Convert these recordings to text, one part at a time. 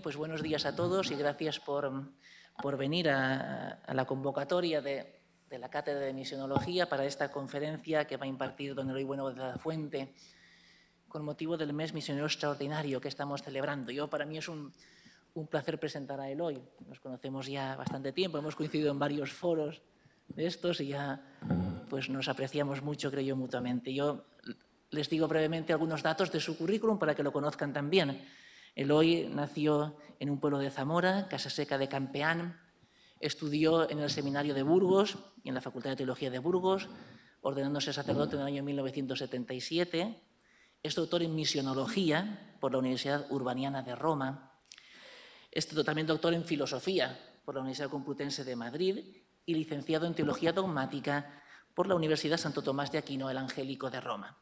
pues buenos días a todos y gracias por, venir a, la convocatoria de, la Cátedra de Misionología para esta conferencia que va a impartir don Eloy Bueno de la Fuente con motivo del mes misionero extraordinario que estamos celebrando. Yo, para mí es un, placer presentar a Eloy. Nos conocemos ya bastante tiempo, hemos coincidido en varios foros de estos y ya pues nos apreciamos mucho, creo yo, mutuamente. Yo les digo brevemente algunos datos de su currículum para que lo conozcan también. Eloy nació en un pueblo de Zamora, Casa Seca de Campeán, estudió en el Seminario de Burgos y en la Facultad de Teología de Burgos, ordenándose sacerdote en el año 1977. Es doctor en misionología por la Universidad Urbaniana de Roma. Es también doctor en filosofía por la Universidad Complutense de Madrid y licenciado en teología dogmática por la Universidad Santo Tomás de Aquino el Angélico de Roma.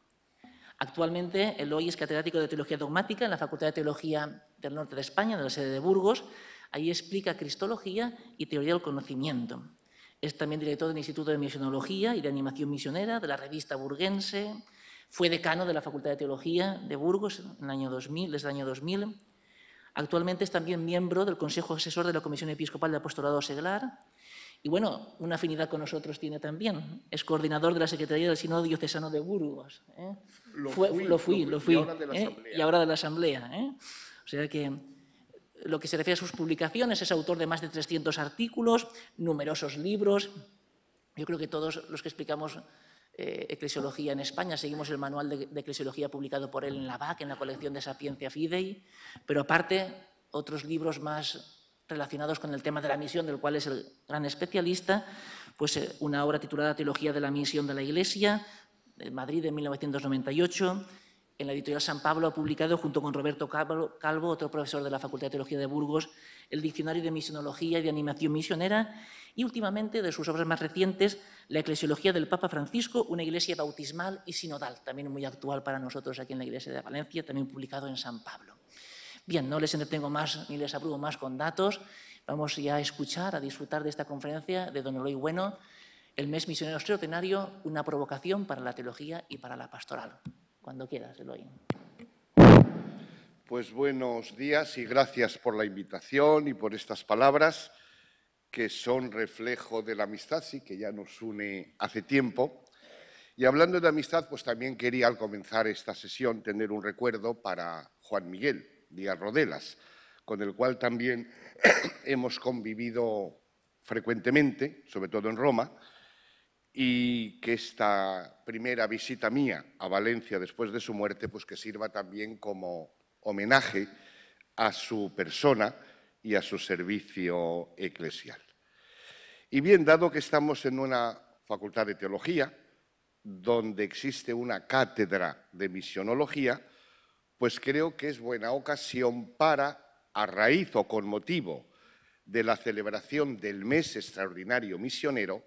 Actualmente, el hoy es catedrático de Teología Dogmática en la Facultad de Teología del Norte de España, de la sede de Burgos. ahí explica Cristología y Teoría del Conocimiento. Es también director del Instituto de Misionología y de Animación Misionera de la revista Burguense. Fue decano de la Facultad de Teología de Burgos en el año 2000, desde el año 2000. Actualmente es también miembro del Consejo Asesor de la Comisión Episcopal de Apostolado Seglar y bueno, una afinidad con nosotros tiene también. Es coordinador de la Secretaría del sino Diocesano de Burgos. ¿eh? Lo, fui, lo, fui, lo fui, ¿eh? y ahora de la Asamblea. ¿eh? O sea que lo que se refiere a sus publicaciones, es autor de más de 300 artículos, numerosos libros. Yo creo que todos los que explicamos eclesiología en España. Seguimos el manual de, de, eclesiología publicado por él en la BAC, en la colección de Sapiencia Fidei, pero aparte otros libros más relacionados con el tema de la misión, del cual es el gran especialista, pues eh, una obra titulada Teología de la Misión de la Iglesia, de Madrid de 1998. En la editorial San Pablo ha publicado, junto con Roberto Calvo, otro profesor de la Facultad de Teología de Burgos, el Diccionario de Misionología y de Animación Misionera, y últimamente, de sus obras más recientes, La Eclesiología del Papa Francisco, una iglesia bautismal y sinodal, también muy actual para nosotros aquí en la Iglesia de Valencia, también publicado en San Pablo. Bien, no les entretengo más ni les abrudo más con datos. Vamos ya a escuchar, a disfrutar de esta conferencia de don Eloy Bueno, el mes misionero extraordinario, una provocación para la teología y para la pastoral. Cuando quieras, Eloy. Pues buenos días y gracias por la invitación y por estas palabras que son reflejo de la amistad, sí, que ya nos une hace tiempo. Y hablando de amistad, pues también quería al comenzar esta sesión tener un recuerdo para Juan Miguel, Díaz Rodelas, con el cual también hemos convivido frecuentemente, sobre todo en Roma, y que esta primera visita mía a Valencia después de su muerte, pues que sirva también como homenaje a su persona y a su servicio eclesial. Y bien, dado que estamos en una facultad de teología, donde existe una cátedra de misionología, pues creo que es buena ocasión para, a raíz o con motivo de la celebración del mes extraordinario misionero,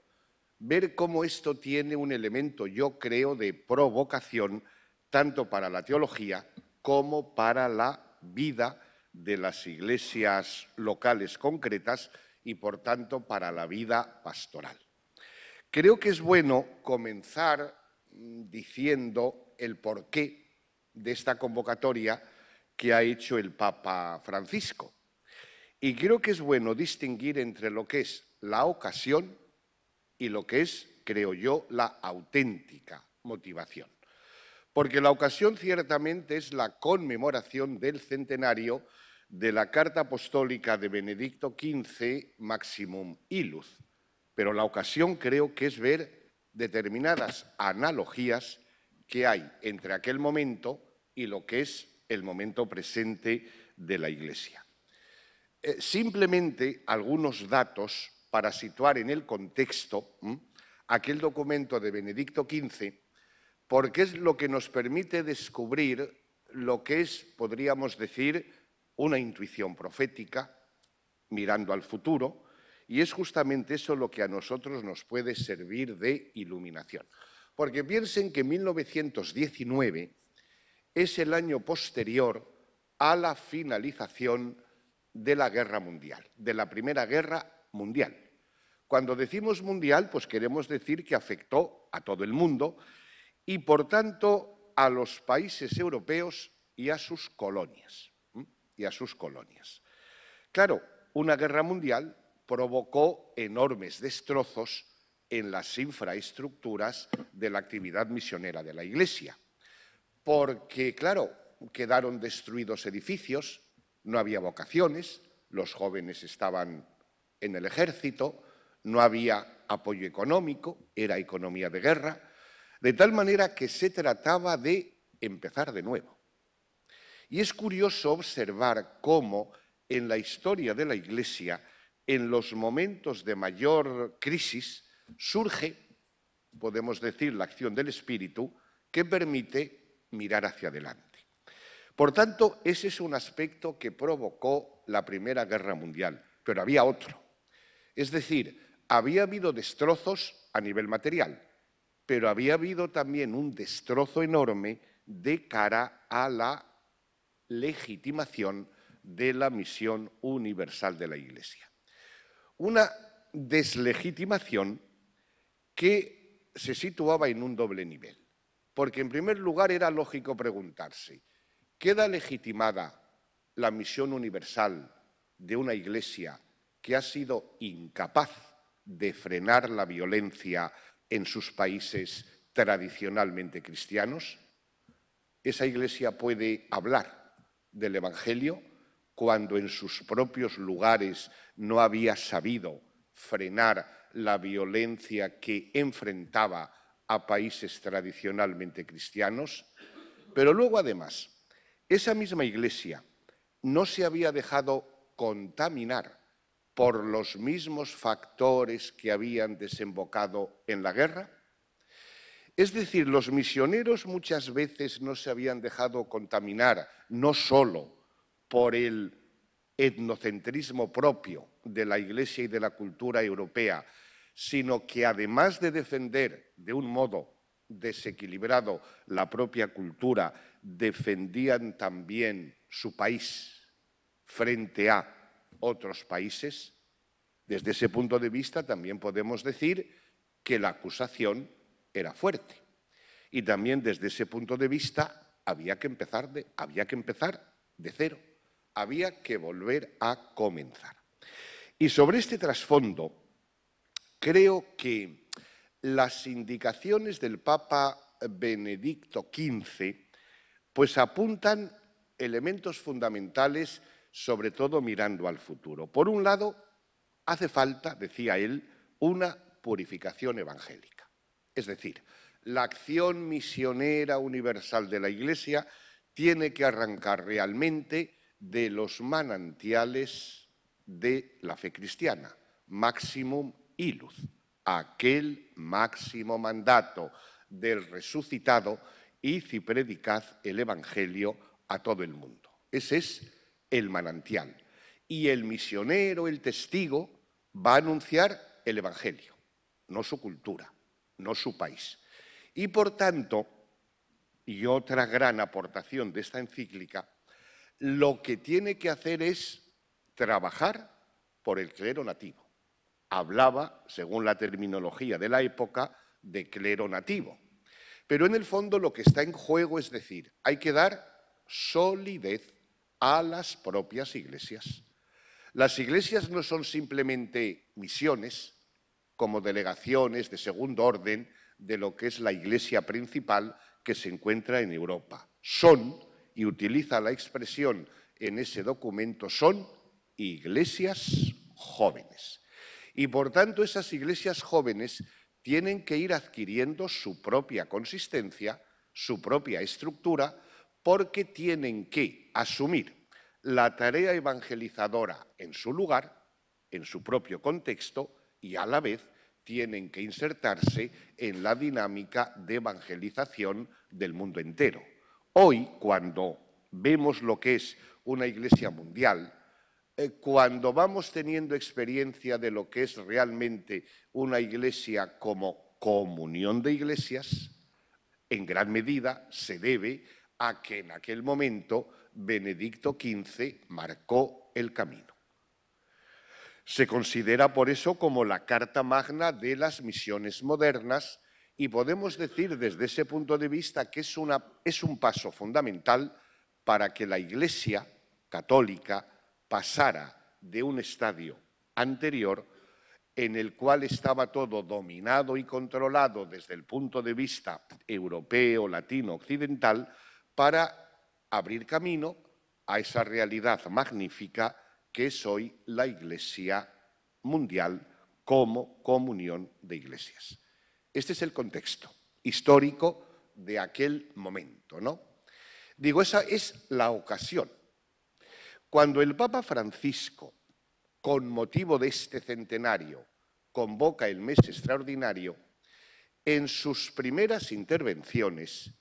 ver cómo esto tiene un elemento, yo creo, de provocación tanto para la teología como para la vida de las iglesias locales concretas y, por tanto, para la vida pastoral. Creo que es bueno comenzar mm, diciendo el porqué de esta convocatoria que ha hecho el Papa Francisco. Y creo que es bueno distinguir entre lo que es la ocasión y lo que es, creo yo, la auténtica motivación. Porque la ocasión ciertamente es la conmemoración del centenario de la Carta Apostólica de Benedicto XV, Maximum Ilus. Pero la ocasión creo que es ver determinadas analogías que hay entre aquel momento y lo que es el momento presente de la Iglesia. Eh, simplemente algunos datos para situar en el contexto aquel documento de Benedicto XV, porque es lo que nos permite descubrir lo que es, podríamos decir, una intuición profética, mirando al futuro, y es justamente eso lo que a nosotros nos puede servir de iluminación. Porque piensen que 1919 es el año posterior a la finalización de la Guerra Mundial, de la Primera Guerra Mundial. Cuando decimos mundial, pues queremos decir que afectó a todo el mundo y, por tanto, a los países europeos y a sus colonias. Y a sus colonias. Claro, una guerra mundial provocó enormes destrozos en las infraestructuras de la actividad misionera de la Iglesia. Porque, claro, quedaron destruidos edificios, no había vocaciones, los jóvenes estaban en el ejército, no había apoyo económico, era economía de guerra, de tal manera que se trataba de empezar de nuevo. Y es curioso observar cómo en la historia de la Iglesia, en los momentos de mayor crisis, surge, podemos decir, la acción del espíritu que permite mirar hacia adelante. Por tanto, ese es un aspecto que provocó la Primera Guerra Mundial, pero había otro. Es decir, había habido destrozos a nivel material, pero había habido también un destrozo enorme de cara a la legitimación de la misión universal de la Iglesia. Una deslegitimación que se situaba en un doble nivel. Porque en primer lugar era lógico preguntarse, ¿queda legitimada la misión universal de una Iglesia que ha sido incapaz de frenar la violencia en sus países tradicionalmente cristianos? Esa Iglesia puede hablar del Evangelio cuando en sus propios lugares no había sabido frenar la violencia que enfrentaba a países tradicionalmente cristianos, pero luego además, esa misma iglesia no se había dejado contaminar por los mismos factores que habían desembocado en la guerra. Es decir, los misioneros muchas veces no se habían dejado contaminar no solo por el etnocentrismo propio de la Iglesia y de la cultura europea, sino que además de defender de un modo desequilibrado la propia cultura, defendían también su país frente a otros países, desde ese punto de vista también podemos decir que la acusación era fuerte. Y también desde ese punto de vista había que empezar de, había que empezar de cero, había que volver a comenzar. Y sobre este trasfondo, Creo que las indicaciones del Papa Benedicto XV pues apuntan elementos fundamentales, sobre todo mirando al futuro. Por un lado, hace falta, decía él, una purificación evangélica. Es decir, la acción misionera universal de la Iglesia tiene que arrancar realmente de los manantiales de la fe cristiana, maximum y luz, aquel máximo mandato del resucitado, y predicad el Evangelio a todo el mundo. Ese es el manantial. Y el misionero, el testigo, va a anunciar el Evangelio, no su cultura, no su país. Y por tanto, y otra gran aportación de esta encíclica, lo que tiene que hacer es trabajar por el clero nativo hablaba, según la terminología de la época, de clero nativo. Pero en el fondo lo que está en juego es decir, hay que dar solidez a las propias iglesias. Las iglesias no son simplemente misiones, como delegaciones de segundo orden de lo que es la iglesia principal que se encuentra en Europa. Son, y utiliza la expresión en ese documento, son iglesias jóvenes. Y por tanto esas iglesias jóvenes tienen que ir adquiriendo su propia consistencia, su propia estructura, porque tienen que asumir la tarea evangelizadora en su lugar, en su propio contexto, y a la vez tienen que insertarse en la dinámica de evangelización del mundo entero. Hoy, cuando vemos lo que es una iglesia mundial, eh, cuando vamos teniendo experiencia de lo que es realmente una iglesia como comunión de iglesias, en gran medida se debe a que en aquel momento Benedicto XV marcó el camino. Se considera por eso como la carta magna de las misiones modernas y podemos decir desde ese punto de vista que es, es un paso fundamental para que la Iglesia católica pasara de un estadio anterior en el cual estaba todo dominado y controlado desde el punto de vista europeo, latino, occidental, para abrir camino a esa realidad magnífica que es hoy la Iglesia mundial como comunión de iglesias. Este es el contexto histórico de aquel momento, ¿no? Digo, esa es la ocasión cuando el Papa Francisco, con motivo de este centenario, convoca el mes extraordinario, en sus primeras intervenciones,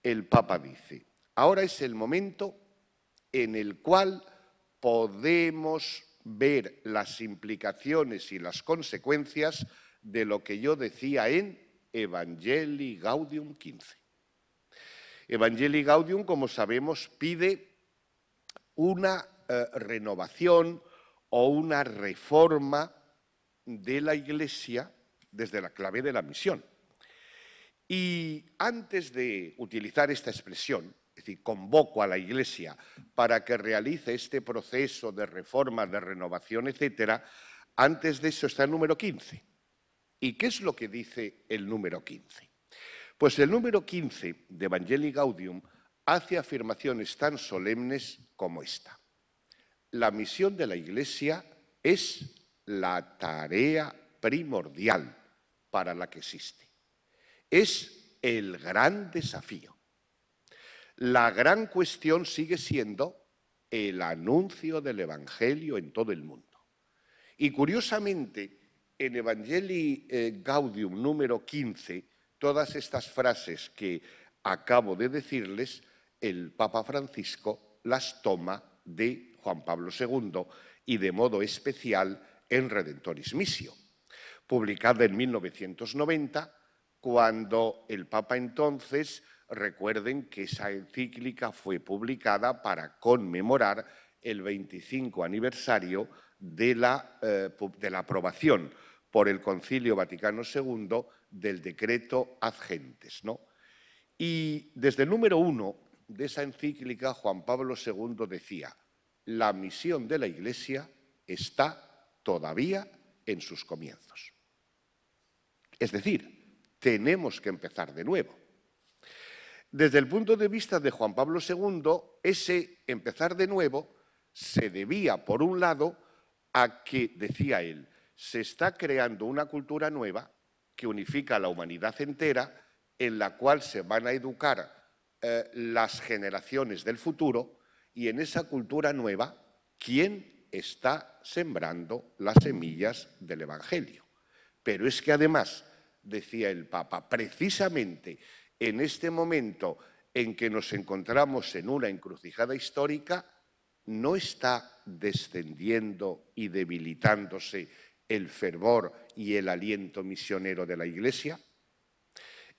el Papa dice, ahora es el momento en el cual podemos ver las implicaciones y las consecuencias de lo que yo decía en Evangelii Gaudium 15. Evangelii Gaudium, como sabemos, pide una eh, renovación o una reforma de la Iglesia desde la clave de la misión. Y antes de utilizar esta expresión, es decir, convoco a la Iglesia para que realice este proceso de reforma, de renovación, etc., antes de eso está el número 15. ¿Y qué es lo que dice el número 15? Pues el número 15 de Evangelii Gaudium hace afirmaciones tan solemnes como esta la misión de la Iglesia es la tarea primordial para la que existe. Es el gran desafío. La gran cuestión sigue siendo el anuncio del Evangelio en todo el mundo. Y curiosamente, en Evangelii eh, Gaudium número 15, todas estas frases que acabo de decirles, el Papa Francisco las toma de Juan Pablo II y de modo especial en Redentoris publicada en 1990, cuando el Papa entonces, recuerden que esa encíclica fue publicada para conmemorar el 25 aniversario de la, eh, de la aprobación por el Concilio Vaticano II del decreto ad gentes. ¿no? Y desde el número uno de esa encíclica, Juan Pablo II decía, la misión de la Iglesia está todavía en sus comienzos. Es decir, tenemos que empezar de nuevo. Desde el punto de vista de Juan Pablo II, ese empezar de nuevo se debía, por un lado, a que, decía él, se está creando una cultura nueva que unifica a la humanidad entera, en la cual se van a educar eh, las generaciones del futuro y en esa cultura nueva, ¿quién está sembrando las semillas del Evangelio? Pero es que además, decía el Papa, precisamente en este momento en que nos encontramos en una encrucijada histórica, no está descendiendo y debilitándose el fervor y el aliento misionero de la Iglesia?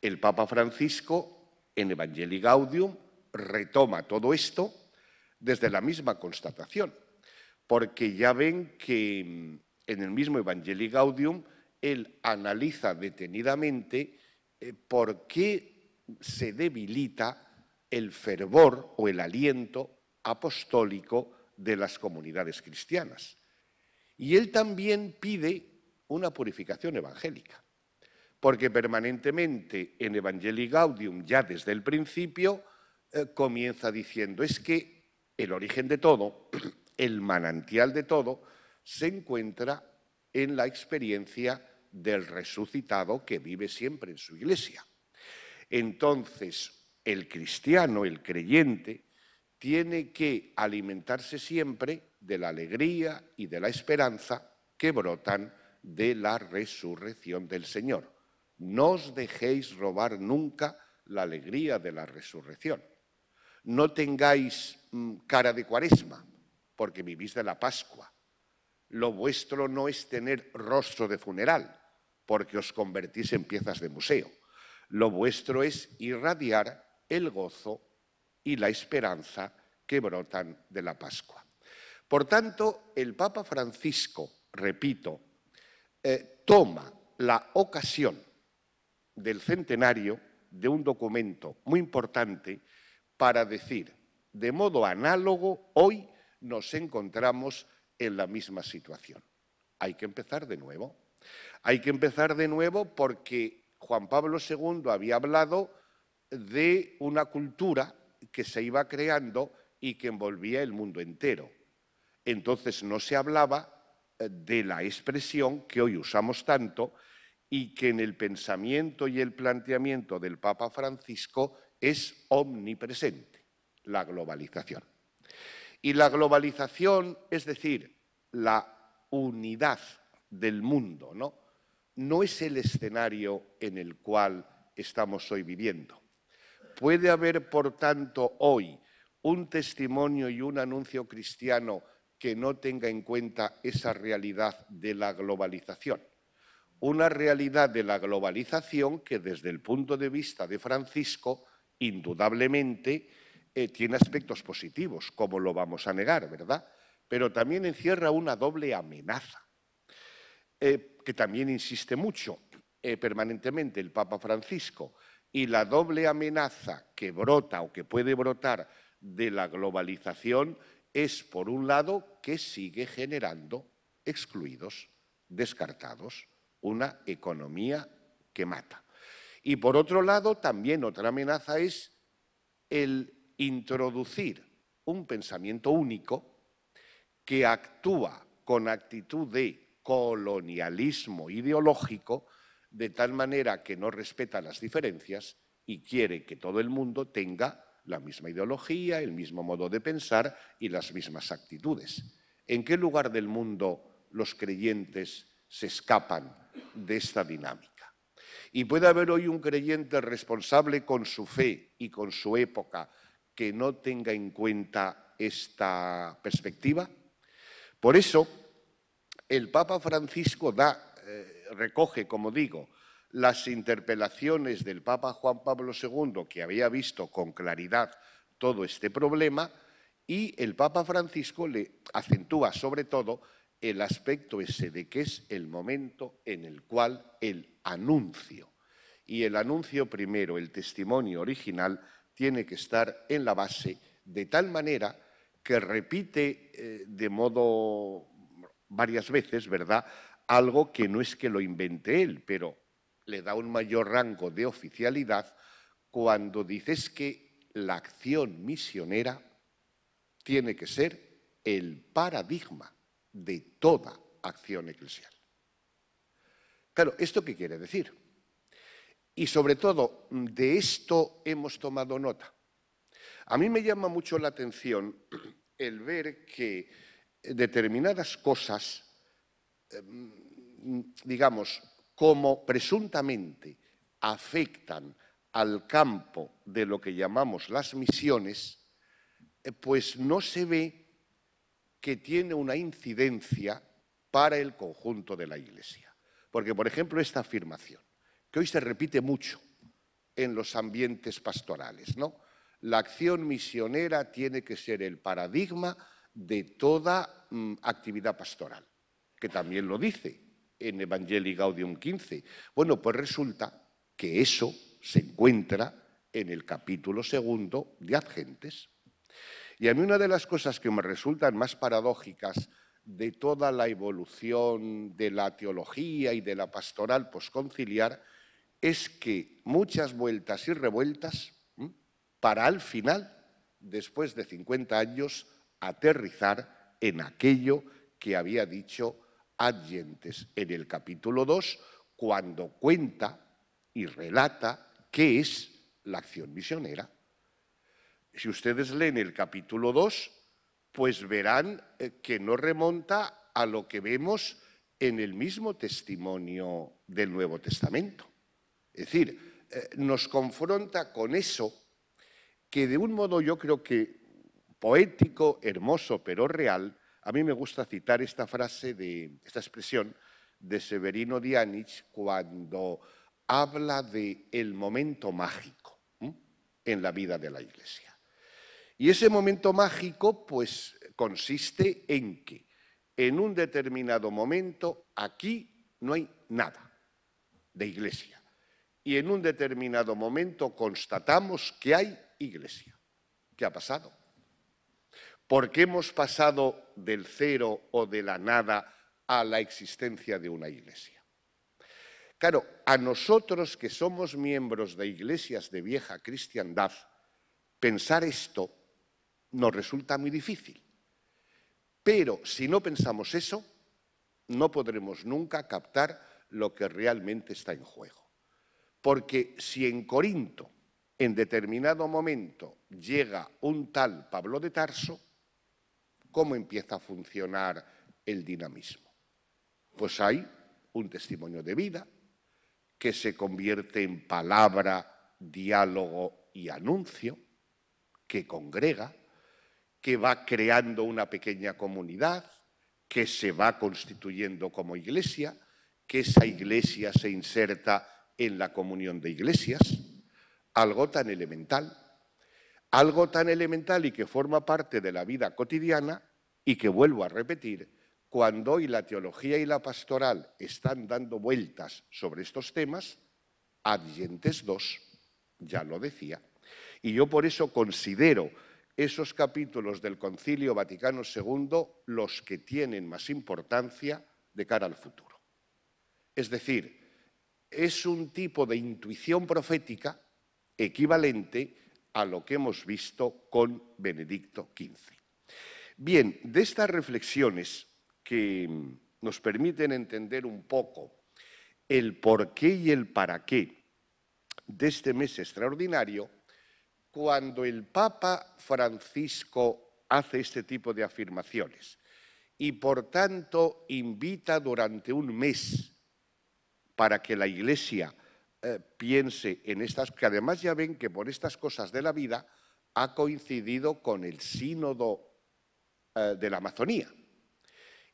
El Papa Francisco, en Evangelii Gaudium, retoma todo esto desde la misma constatación, porque ya ven que mm, en el mismo Evangelii Gaudium él analiza detenidamente eh, por qué se debilita el fervor o el aliento apostólico de las comunidades cristianas. Y él también pide una purificación evangélica, porque permanentemente en Evangelii Gaudium, ya desde el principio, eh, comienza diciendo, es que el origen de todo, el manantial de todo, se encuentra en la experiencia del resucitado que vive siempre en su iglesia. Entonces, el cristiano, el creyente, tiene que alimentarse siempre de la alegría y de la esperanza que brotan de la resurrección del Señor. No os dejéis robar nunca la alegría de la resurrección no tengáis mm, cara de cuaresma, porque vivís de la Pascua. Lo vuestro no es tener rostro de funeral, porque os convertís en piezas de museo. Lo vuestro es irradiar el gozo y la esperanza que brotan de la Pascua. Por tanto, el Papa Francisco, repito, eh, toma la ocasión del centenario de un documento muy importante para decir, de modo análogo, hoy nos encontramos en la misma situación. Hay que empezar de nuevo. Hay que empezar de nuevo porque Juan Pablo II había hablado de una cultura que se iba creando y que envolvía el mundo entero. Entonces no se hablaba eh, de la expresión que hoy usamos tanto y que en el pensamiento y el planteamiento del Papa Francisco es omnipresente, la globalización. Y la globalización, es decir, la unidad del mundo, ¿no? No es el escenario en el cual estamos hoy viviendo. Puede haber, por tanto, hoy un testimonio y un anuncio cristiano que no tenga en cuenta esa realidad de la globalización. Una realidad de la globalización que desde el punto de vista de Francisco indudablemente eh, tiene aspectos positivos, como lo vamos a negar, ¿verdad? Pero también encierra una doble amenaza, eh, que también insiste mucho eh, permanentemente el Papa Francisco, y la doble amenaza que brota o que puede brotar de la globalización es, por un lado, que sigue generando excluidos, descartados, una economía que mata. Y por otro lado, también otra amenaza es el introducir un pensamiento único que actúa con actitud de colonialismo ideológico, de tal manera que no respeta las diferencias y quiere que todo el mundo tenga la misma ideología, el mismo modo de pensar y las mismas actitudes. ¿En qué lugar del mundo los creyentes se escapan de esta dinámica? Y puede haber hoy un creyente responsable con su fe y con su época que no tenga en cuenta esta perspectiva. Por eso, el Papa Francisco da, eh, recoge, como digo, las interpelaciones del Papa Juan Pablo II, que había visto con claridad todo este problema, y el Papa Francisco le acentúa sobre todo el aspecto ese de que es el momento en el cual el anuncio, y el anuncio primero, el testimonio original, tiene que estar en la base de tal manera que repite eh, de modo varias veces, ¿verdad? Algo que no es que lo invente él, pero le da un mayor rango de oficialidad cuando dices que la acción misionera tiene que ser el paradigma de toda acción eclesial. Claro, ¿esto qué quiere decir? Y sobre todo, de esto hemos tomado nota. A mí me llama mucho la atención el ver que determinadas cosas, em, digamos, como presuntamente afectan al campo de lo que llamamos las misiones, eh, pues no se ve que tiene una incidencia para el conjunto de la Iglesia. Porque, por ejemplo, esta afirmación, que hoy se repite mucho en los ambientes pastorales, ¿no? La acción misionera tiene que ser el paradigma de toda mm, actividad pastoral, que también lo dice en Evangelii Gaudium 15. Bueno, pues resulta que eso se encuentra en el capítulo segundo de Adgentes. Y a mí una de las cosas que me resultan más paradójicas de toda la evolución de la teología y de la pastoral posconciliar es que muchas vueltas y revueltas para al final, después de 50 años, aterrizar en aquello que había dicho Adyentes en el capítulo 2, cuando cuenta y relata qué es la acción misionera si ustedes leen el capítulo 2, pues verán eh, que no remonta a lo que vemos en el mismo testimonio del Nuevo Testamento. Es decir, eh, nos confronta con eso que de un modo yo creo que poético, hermoso, pero real, a mí me gusta citar esta frase, de, esta expresión de Severino Dianich cuando habla de el momento mágico en la vida de la Iglesia. Y ese momento mágico, pues, consiste en que en un determinado momento aquí no hay nada de iglesia. Y en un determinado momento constatamos que hay iglesia. ¿Qué ha pasado? Porque hemos pasado del cero o de la nada a la existencia de una iglesia. Claro, a nosotros que somos miembros de iglesias de vieja cristiandad, pensar esto nos resulta muy difícil. Pero si no pensamos eso, no podremos nunca captar lo que realmente está en juego. Porque si en Corinto, en determinado momento, llega un tal Pablo de Tarso, ¿cómo empieza a funcionar el dinamismo? Pues hay un testimonio de vida que se convierte en palabra, diálogo y anuncio, que congrega, que va creando una pequeña comunidad, que se va constituyendo como iglesia, que esa iglesia se inserta en la comunión de iglesias, algo tan elemental, algo tan elemental y que forma parte de la vida cotidiana y que vuelvo a repetir, cuando hoy la teología y la pastoral están dando vueltas sobre estos temas, adyentes dos, ya lo decía. Y yo por eso considero esos capítulos del Concilio Vaticano II los que tienen más importancia de cara al futuro. Es decir, es un tipo de intuición profética equivalente a lo que hemos visto con Benedicto XV. Bien, de estas reflexiones que nos permiten entender un poco el por qué y el para qué de este mes extraordinario, cuando el Papa Francisco hace este tipo de afirmaciones y por tanto invita durante un mes para que la Iglesia eh, piense en estas, que además ya ven que por estas cosas de la vida ha coincidido con el sínodo eh, de la Amazonía.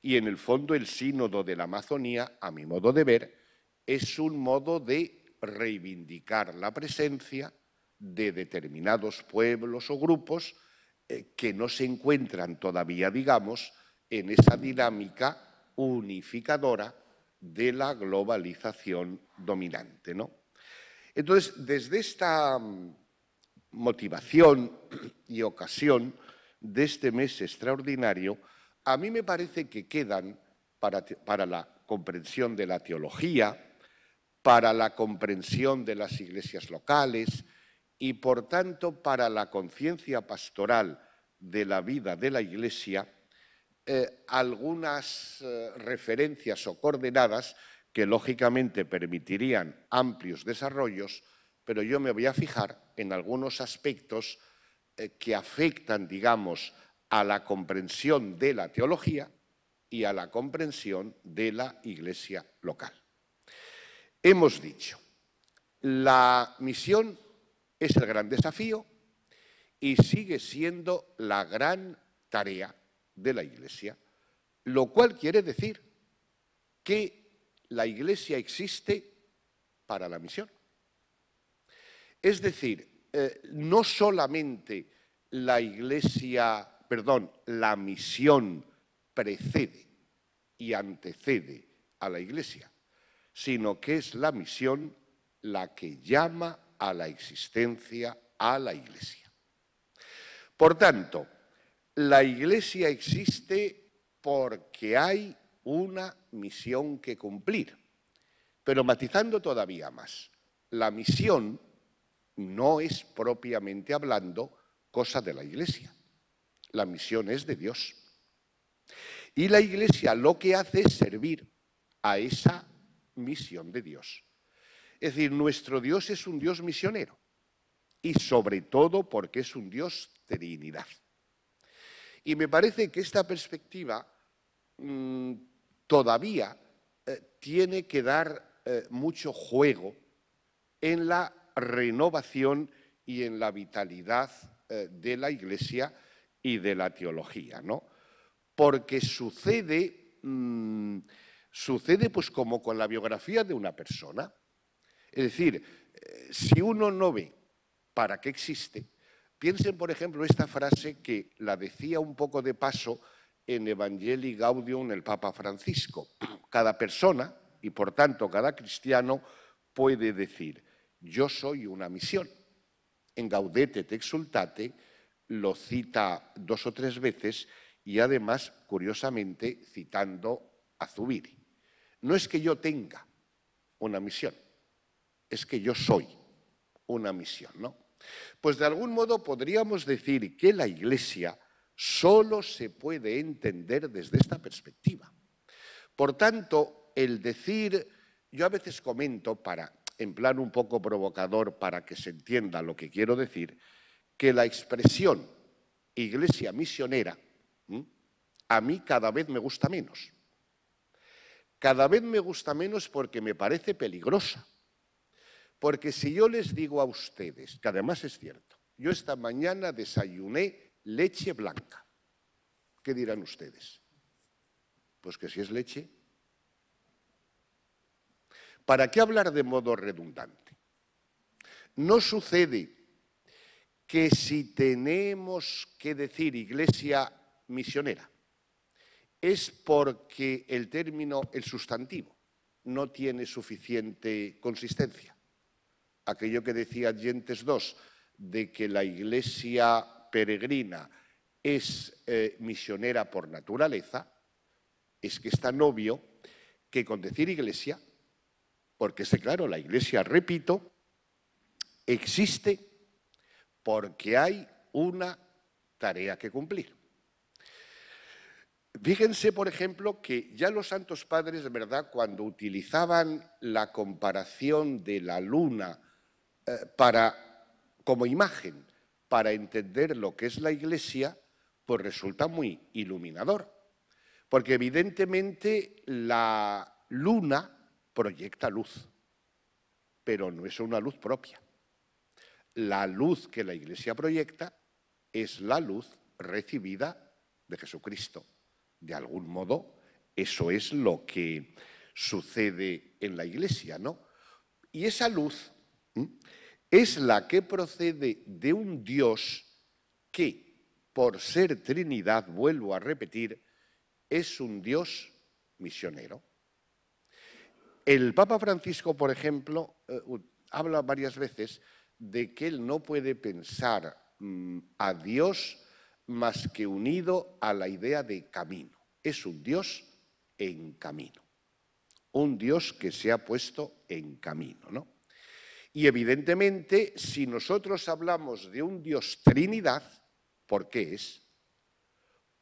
Y en el fondo el sínodo de la Amazonía, a mi modo de ver, es un modo de reivindicar la presencia de determinados pueblos o grupos eh, que no se encuentran todavía, digamos, en esa dinámica unificadora de la globalización dominante. ¿no? Entonces, desde esta mm, motivación y ocasión de este mes extraordinario, a mí me parece que quedan para la comprensión de la teología, para la comprensión de las iglesias locales, y por tanto para la conciencia pastoral de la vida de la Iglesia eh, algunas eh, referencias o coordenadas que lógicamente permitirían amplios desarrollos, pero yo me voy a fijar en algunos aspectos eh, que afectan, digamos, a la comprensión de la teología y a la comprensión de la iglesia local. Hemos dicho, la misión es el gran desafío y sigue siendo la gran tarea de la Iglesia, lo cual quiere decir que la Iglesia existe para la misión. Es decir, eh, no solamente la Iglesia, perdón, la misión precede y antecede a la Iglesia, sino que es la misión la que llama a la existencia, a la Iglesia. Por tanto, la Iglesia existe porque hay una misión que cumplir. Pero matizando todavía más, la misión no es propiamente hablando cosa de la Iglesia. La misión es de Dios. Y la Iglesia lo que hace es servir a esa misión de Dios. Es decir, nuestro Dios es un Dios misionero y sobre todo porque es un Dios Trinidad. Y me parece que esta perspectiva mm, todavía eh, tiene que dar eh, mucho juego en la renovación y en la vitalidad eh, de la Iglesia y de la teología, ¿no? Porque sucede, mm, sucede pues como con la biografía de una persona. Es decir, eh, si uno no ve para qué existe, piensen, por ejemplo, esta frase que la decía un poco de paso en Evangelii Gaudium el Papa Francisco. Cada persona, y por tanto cada cristiano, puede decir, yo soy una misión. En Gaudete te exultate lo cita dos o tres veces y además, curiosamente, citando a Zubiri. No es que yo tenga una misión, es que yo soy una misión, ¿no? Pues de algún modo podríamos decir que la Iglesia solo se puede entender desde esta perspectiva. Por tanto, el decir, yo a veces comento para, en plan un poco provocador, para que se entienda lo que quiero decir, que la expresión iglesia misionera a mí cada vez me gusta menos. Cada vez me gusta menos porque me parece peligrosa porque si yo les digo a ustedes, que además es cierto, yo esta mañana desayuné leche blanca, ¿qué dirán ustedes? Pues que si es leche. ¿Para qué hablar de modo redundante? No sucede que si tenemos que decir iglesia misionera, es porque el término, el sustantivo, no tiene suficiente consistencia aquello que decía Dientes II, de que la iglesia peregrina es eh, misionera por naturaleza, es que es tan obvio que con decir iglesia, porque es claro, la iglesia, repito, existe porque hay una tarea que cumplir. Fíjense, por ejemplo, que ya los santos padres, de verdad, cuando utilizaban la comparación de la luna eh, para, como imagen para entender lo que es la Iglesia, pues resulta muy iluminador. Porque evidentemente la luna proyecta luz, pero no es una luz propia. La luz que la Iglesia proyecta es la luz recibida de Jesucristo. De algún modo, eso es lo que sucede en la Iglesia, ¿no? Y esa luz es la que procede de un Dios que, por ser Trinidad, vuelvo a repetir, es un Dios misionero. El Papa Francisco, por ejemplo, eh, habla varias veces de que él no puede pensar mm, a Dios más que unido a la idea de camino. Es un Dios en camino. Un Dios que se ha puesto en camino, ¿no? Y evidentemente, si nosotros hablamos de un Dios Trinidad, ¿por qué es?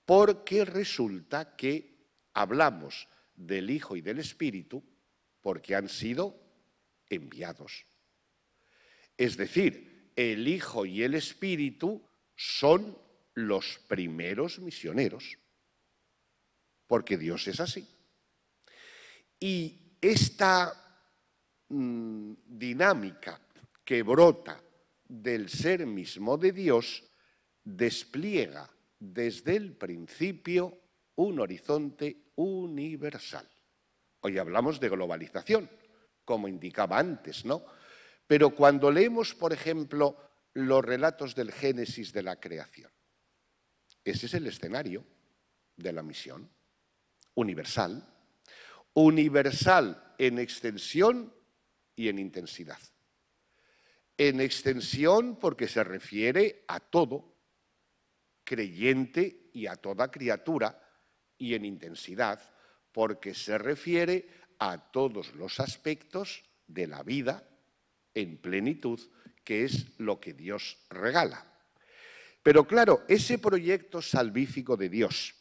Porque resulta que hablamos del Hijo y del Espíritu porque han sido enviados. Es decir, el Hijo y el Espíritu son los primeros misioneros, porque Dios es así. Y esta Mm, dinámica que brota del ser mismo de Dios, despliega desde el principio un horizonte universal. Hoy hablamos de globalización, como indicaba antes, ¿no? Pero cuando leemos, por ejemplo, los relatos del Génesis de la creación, ese es el escenario de la misión universal, universal en extensión y en intensidad. En extensión porque se refiere a todo, creyente y a toda criatura, y en intensidad porque se refiere a todos los aspectos de la vida en plenitud, que es lo que Dios regala. Pero claro, ese proyecto salvífico de Dios,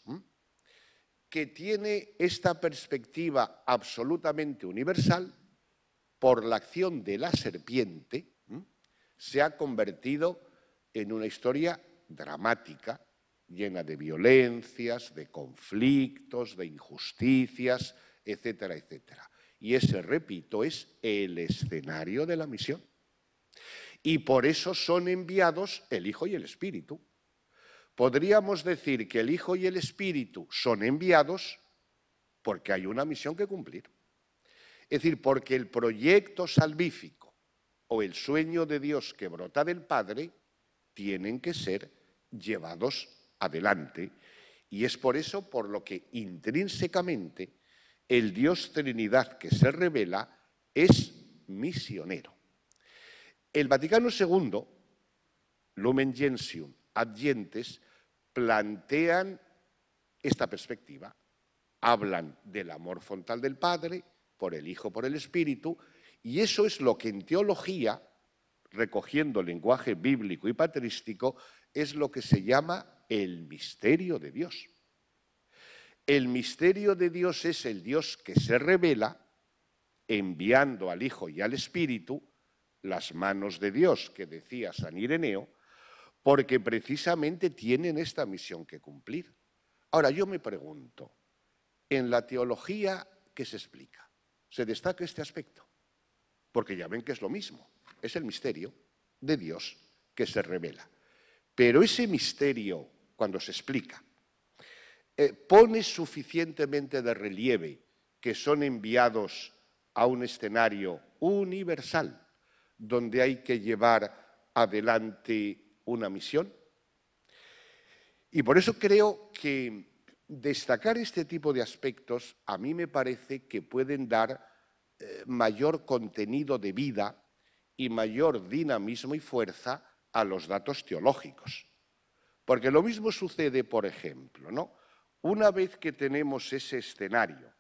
que tiene esta perspectiva absolutamente universal, por la acción de la serpiente, se ha convertido en una historia dramática, llena de violencias, de conflictos, de injusticias, etcétera, etcétera. Y ese, repito, es el escenario de la misión. Y por eso son enviados el Hijo y el Espíritu. Podríamos decir que el Hijo y el Espíritu son enviados porque hay una misión que cumplir. Es decir, porque el proyecto salvífico o el sueño de Dios que brota del Padre tienen que ser llevados adelante. Y es por eso por lo que intrínsecamente el Dios Trinidad que se revela es misionero. El Vaticano II, Lumen Gentium, Adyentes, plantean esta perspectiva. Hablan del amor frontal del Padre, por el Hijo, por el Espíritu, y eso es lo que en teología, recogiendo el lenguaje bíblico y patrístico, es lo que se llama el misterio de Dios. El misterio de Dios es el Dios que se revela enviando al Hijo y al Espíritu las manos de Dios, que decía San Ireneo, porque precisamente tienen esta misión que cumplir. Ahora yo me pregunto, en la teología, ¿qué se explica? se destaca este aspecto, porque ya ven que es lo mismo, es el misterio de Dios que se revela. Pero ese misterio, cuando se explica, eh, pone suficientemente de relieve que son enviados a un escenario universal donde hay que llevar adelante una misión. Y por eso creo que destacar este tipo de aspectos a mí me parece que pueden dar eh, mayor contenido de vida y mayor dinamismo y fuerza a los datos teológicos. Porque lo mismo sucede, por ejemplo, Una vez que tenemos ese escenario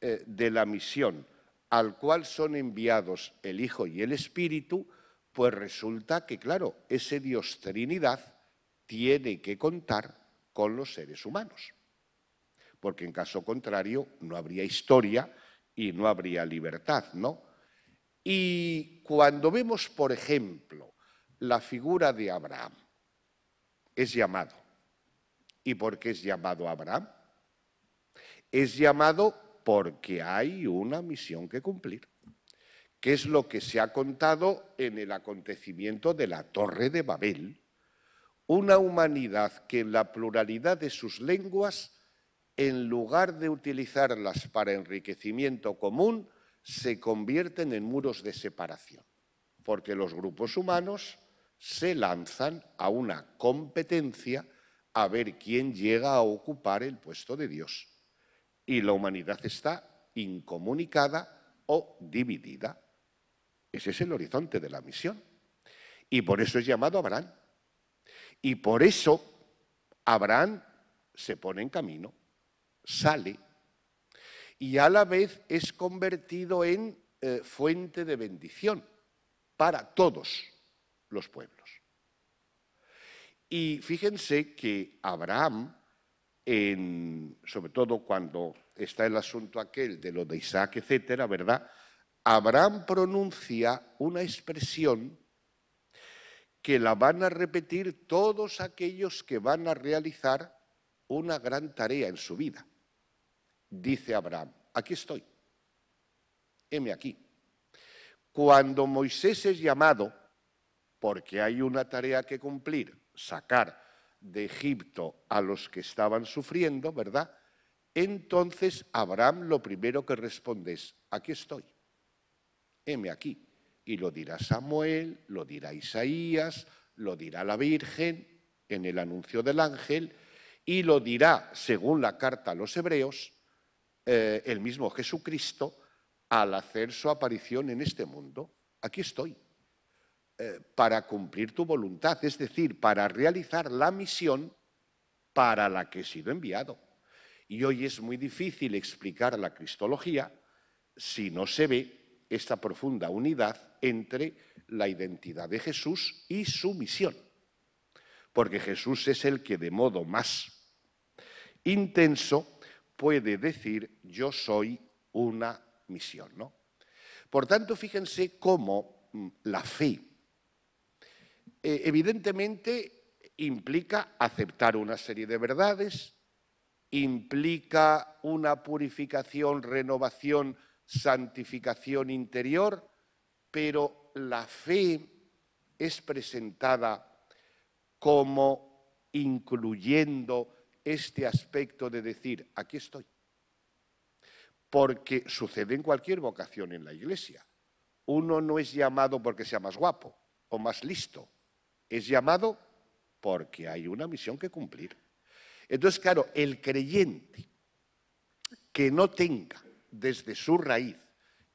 eh, de la misión al cual son enviados el Hijo y el Espíritu, pues resulta que, claro, ese Dios Trinidad tiene que contar con los seres humanos porque en caso contrario no habría historia y no habría libertad, ¿no? Y cuando vemos, por ejemplo, la figura de Abraham, es llamado. ¿Y por qué es llamado Abraham? Es llamado porque hay una misión que cumplir, que es lo que se ha contado en el acontecimiento de la Torre de Babel, una humanidad que en la pluralidad de sus lenguas en lugar de utilizarlas para enriquecimiento común, se convierten en muros de separación, porque los grupos humanos se lanzan a una competencia a ver quién llega a ocupar el puesto de Dios. Y la humanidad está incomunicada o dividida. Ese es el horizonte de la misión. Y por eso es llamado Abraham. Y por eso Abraham se pone en camino sale y a la vez es convertido en eh, fuente de bendición para todos los pueblos. Y fíjense que Abraham, sobre todo cuando está el asunto aquel de lo de Isaac, etcétera, ¿verdad? Abraham pronuncia una expresión que la van a repetir todos aquellos que van a realizar una gran tarea en su vida dice Abraham, aquí estoy, heme aquí. Cuando Moisés es llamado, porque hay una tarea que cumplir, sacar de Egipto a los que estaban sufriendo, ¿verdad? Entonces Abraham lo primero que responde es, aquí estoy, heme aquí. Y lo dirá Samuel, lo dirá Isaías, lo dirá la Virgen en el anuncio del ángel y lo dirá, según la carta a los hebreos, eh, el mismo Jesucristo al hacer su aparición en este mundo. Aquí estoy, eh, para cumplir tu voluntad, es decir, para realizar la misión para la que he sido enviado. Y hoy es muy difícil explicar la cristología si no se ve esta profunda unidad entre la identidad de Jesús y su misión. Porque Jesús es el que de modo más intenso puede decir yo soy una misión. ¿no? Por tanto, fíjense cómo mm, la fe eh, evidentemente implica aceptar una serie de verdades, implica una purificación, renovación, santificación interior, pero la fe es presentada como incluyendo este aspecto de decir, aquí estoy. Porque sucede en cualquier vocación en la iglesia. Uno no es llamado porque sea más guapo o más listo. Es llamado porque hay una misión que cumplir. Entonces, claro, el creyente que no tenga desde su raíz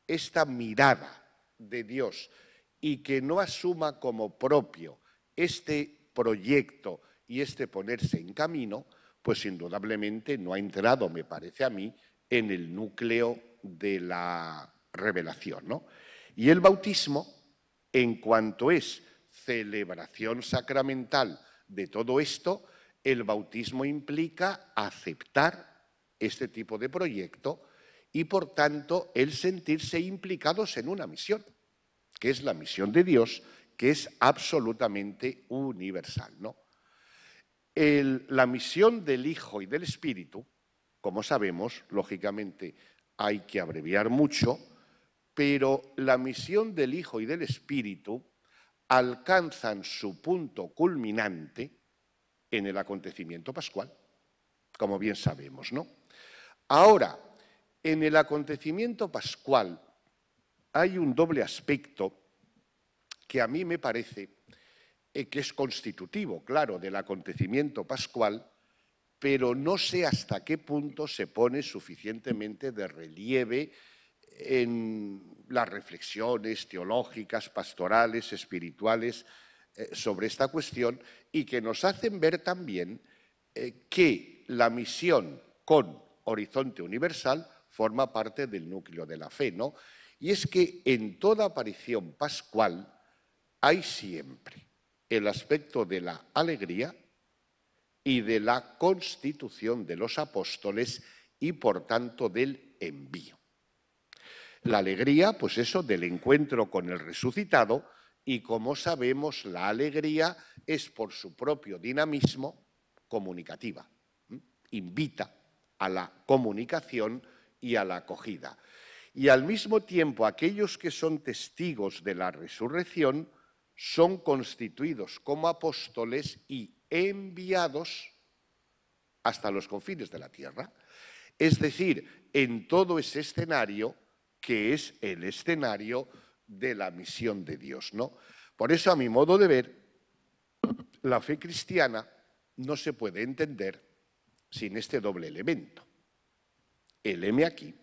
esta mirada de Dios y que no asuma como propio este proyecto y este ponerse en camino, pues indudablemente no ha entrado, me parece a mí, en el núcleo de la revelación. ¿no? Y el bautismo, en cuanto es celebración sacramental de todo esto, el bautismo implica aceptar este tipo de proyecto y, por tanto, el sentirse implicados en una misión, que es la misión de Dios, que es absolutamente universal. ¿no? la misión del Hijo y del Espíritu, como sabemos, lógicamente hay que abreviar mucho, pero la misión del Hijo y del Espíritu alcanzan su punto culminante en el acontecimiento pascual, como bien sabemos, ¿no? Ahora, en el acontecimiento pascual hay un doble aspecto que a mí me parece eh, que es constitutivo, claro, del acontecimiento pascual, pero no sé hasta qué punto se pone suficientemente de relieve en las reflexiones teológicas, pastorales, espirituales eh, sobre esta cuestión y que nos hacen ver también eh, que la misión con horizonte universal forma parte del núcleo de la fe, ¿no? Y es que en toda aparición pascual hay siempre el aspecto de la alegría y de la constitución de los apóstoles y por tanto del envío. La alegría, pues eso, del encuentro con el resucitado y como sabemos la alegría es por su propio dinamismo comunicativa, invita a la comunicación y a la acogida. Y al mismo tiempo aquellos que son testigos de la resurrección, son constituidos como apóstoles y enviados hasta los confines de la tierra. Es decir, en todo ese escenario que es el escenario de la misión de Dios, ¿no? Por eso, a mi modo de ver, la fe cristiana no se puede entender sin este doble elemento. El M aquí,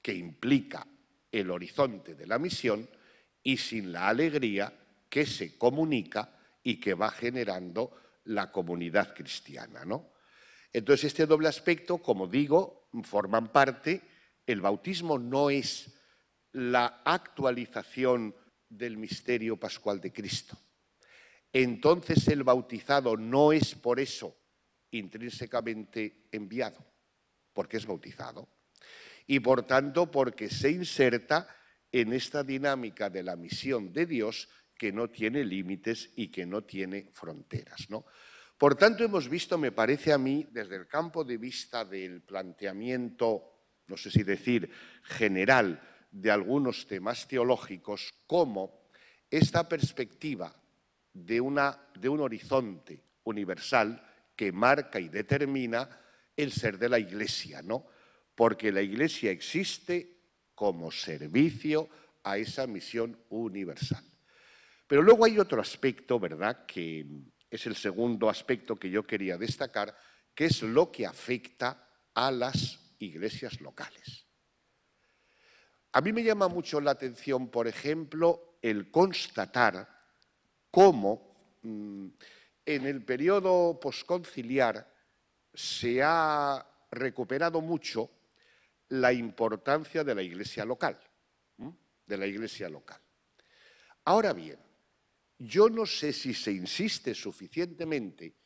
que implica el horizonte de la misión, y sin la alegría que se comunica y que va generando la comunidad cristiana. ¿no? Entonces, este doble aspecto, como digo, forman parte. El bautismo no es la actualización del misterio pascual de Cristo. Entonces el bautizado no es por eso intrínsecamente enviado, porque es bautizado. Y por tanto, porque se inserta en esta dinámica de la misión de Dios que no tiene límites y que no tiene fronteras. ¿no? Por tanto, hemos visto, me parece a mí, desde el campo de vista del planteamiento, no sé si decir, general de algunos temas teológicos, como esta perspectiva de, de un horizonte universal que marca y determina el ser de la Iglesia, ¿no? Porque la Iglesia existe como servicio a esa misión universal. Pero luego hay otro aspecto, ¿verdad?, que es el segundo aspecto que yo quería destacar, que es lo que afecta a las iglesias locales. A mí me llama mucho la atención, por ejemplo, el constatar cómo mm, en el periodo posconciliar se ha recuperado mucho la importancia de la iglesia local, de la iglesia local. Ahora bien, yo no sé si se insiste suficientemente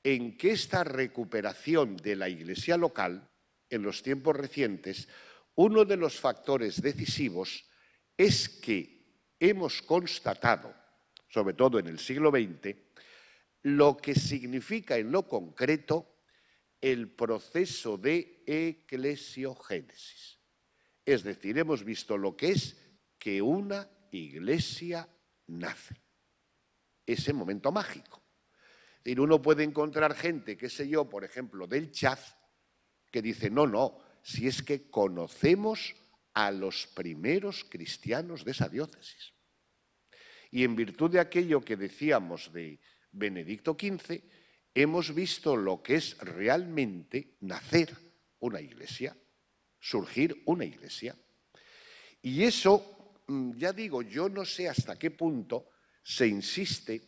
en que esta recuperación de la iglesia local en los tiempos recientes, uno de los factores decisivos es que hemos constatado, sobre todo en el siglo XX, lo que significa en lo concreto el proceso de eclesiogénesis. Es decir, hemos visto lo que es que una iglesia nace ese momento mágico. Y uno puede encontrar gente, qué sé yo, por ejemplo, del Chaz, que dice, no, no, si es que conocemos a los primeros cristianos de esa diócesis. Y en virtud de aquello que decíamos de Benedicto XV, hemos visto lo que es realmente nacer una iglesia, surgir una iglesia. Y eso, mm, ya digo, yo no sé hasta qué punto se insiste,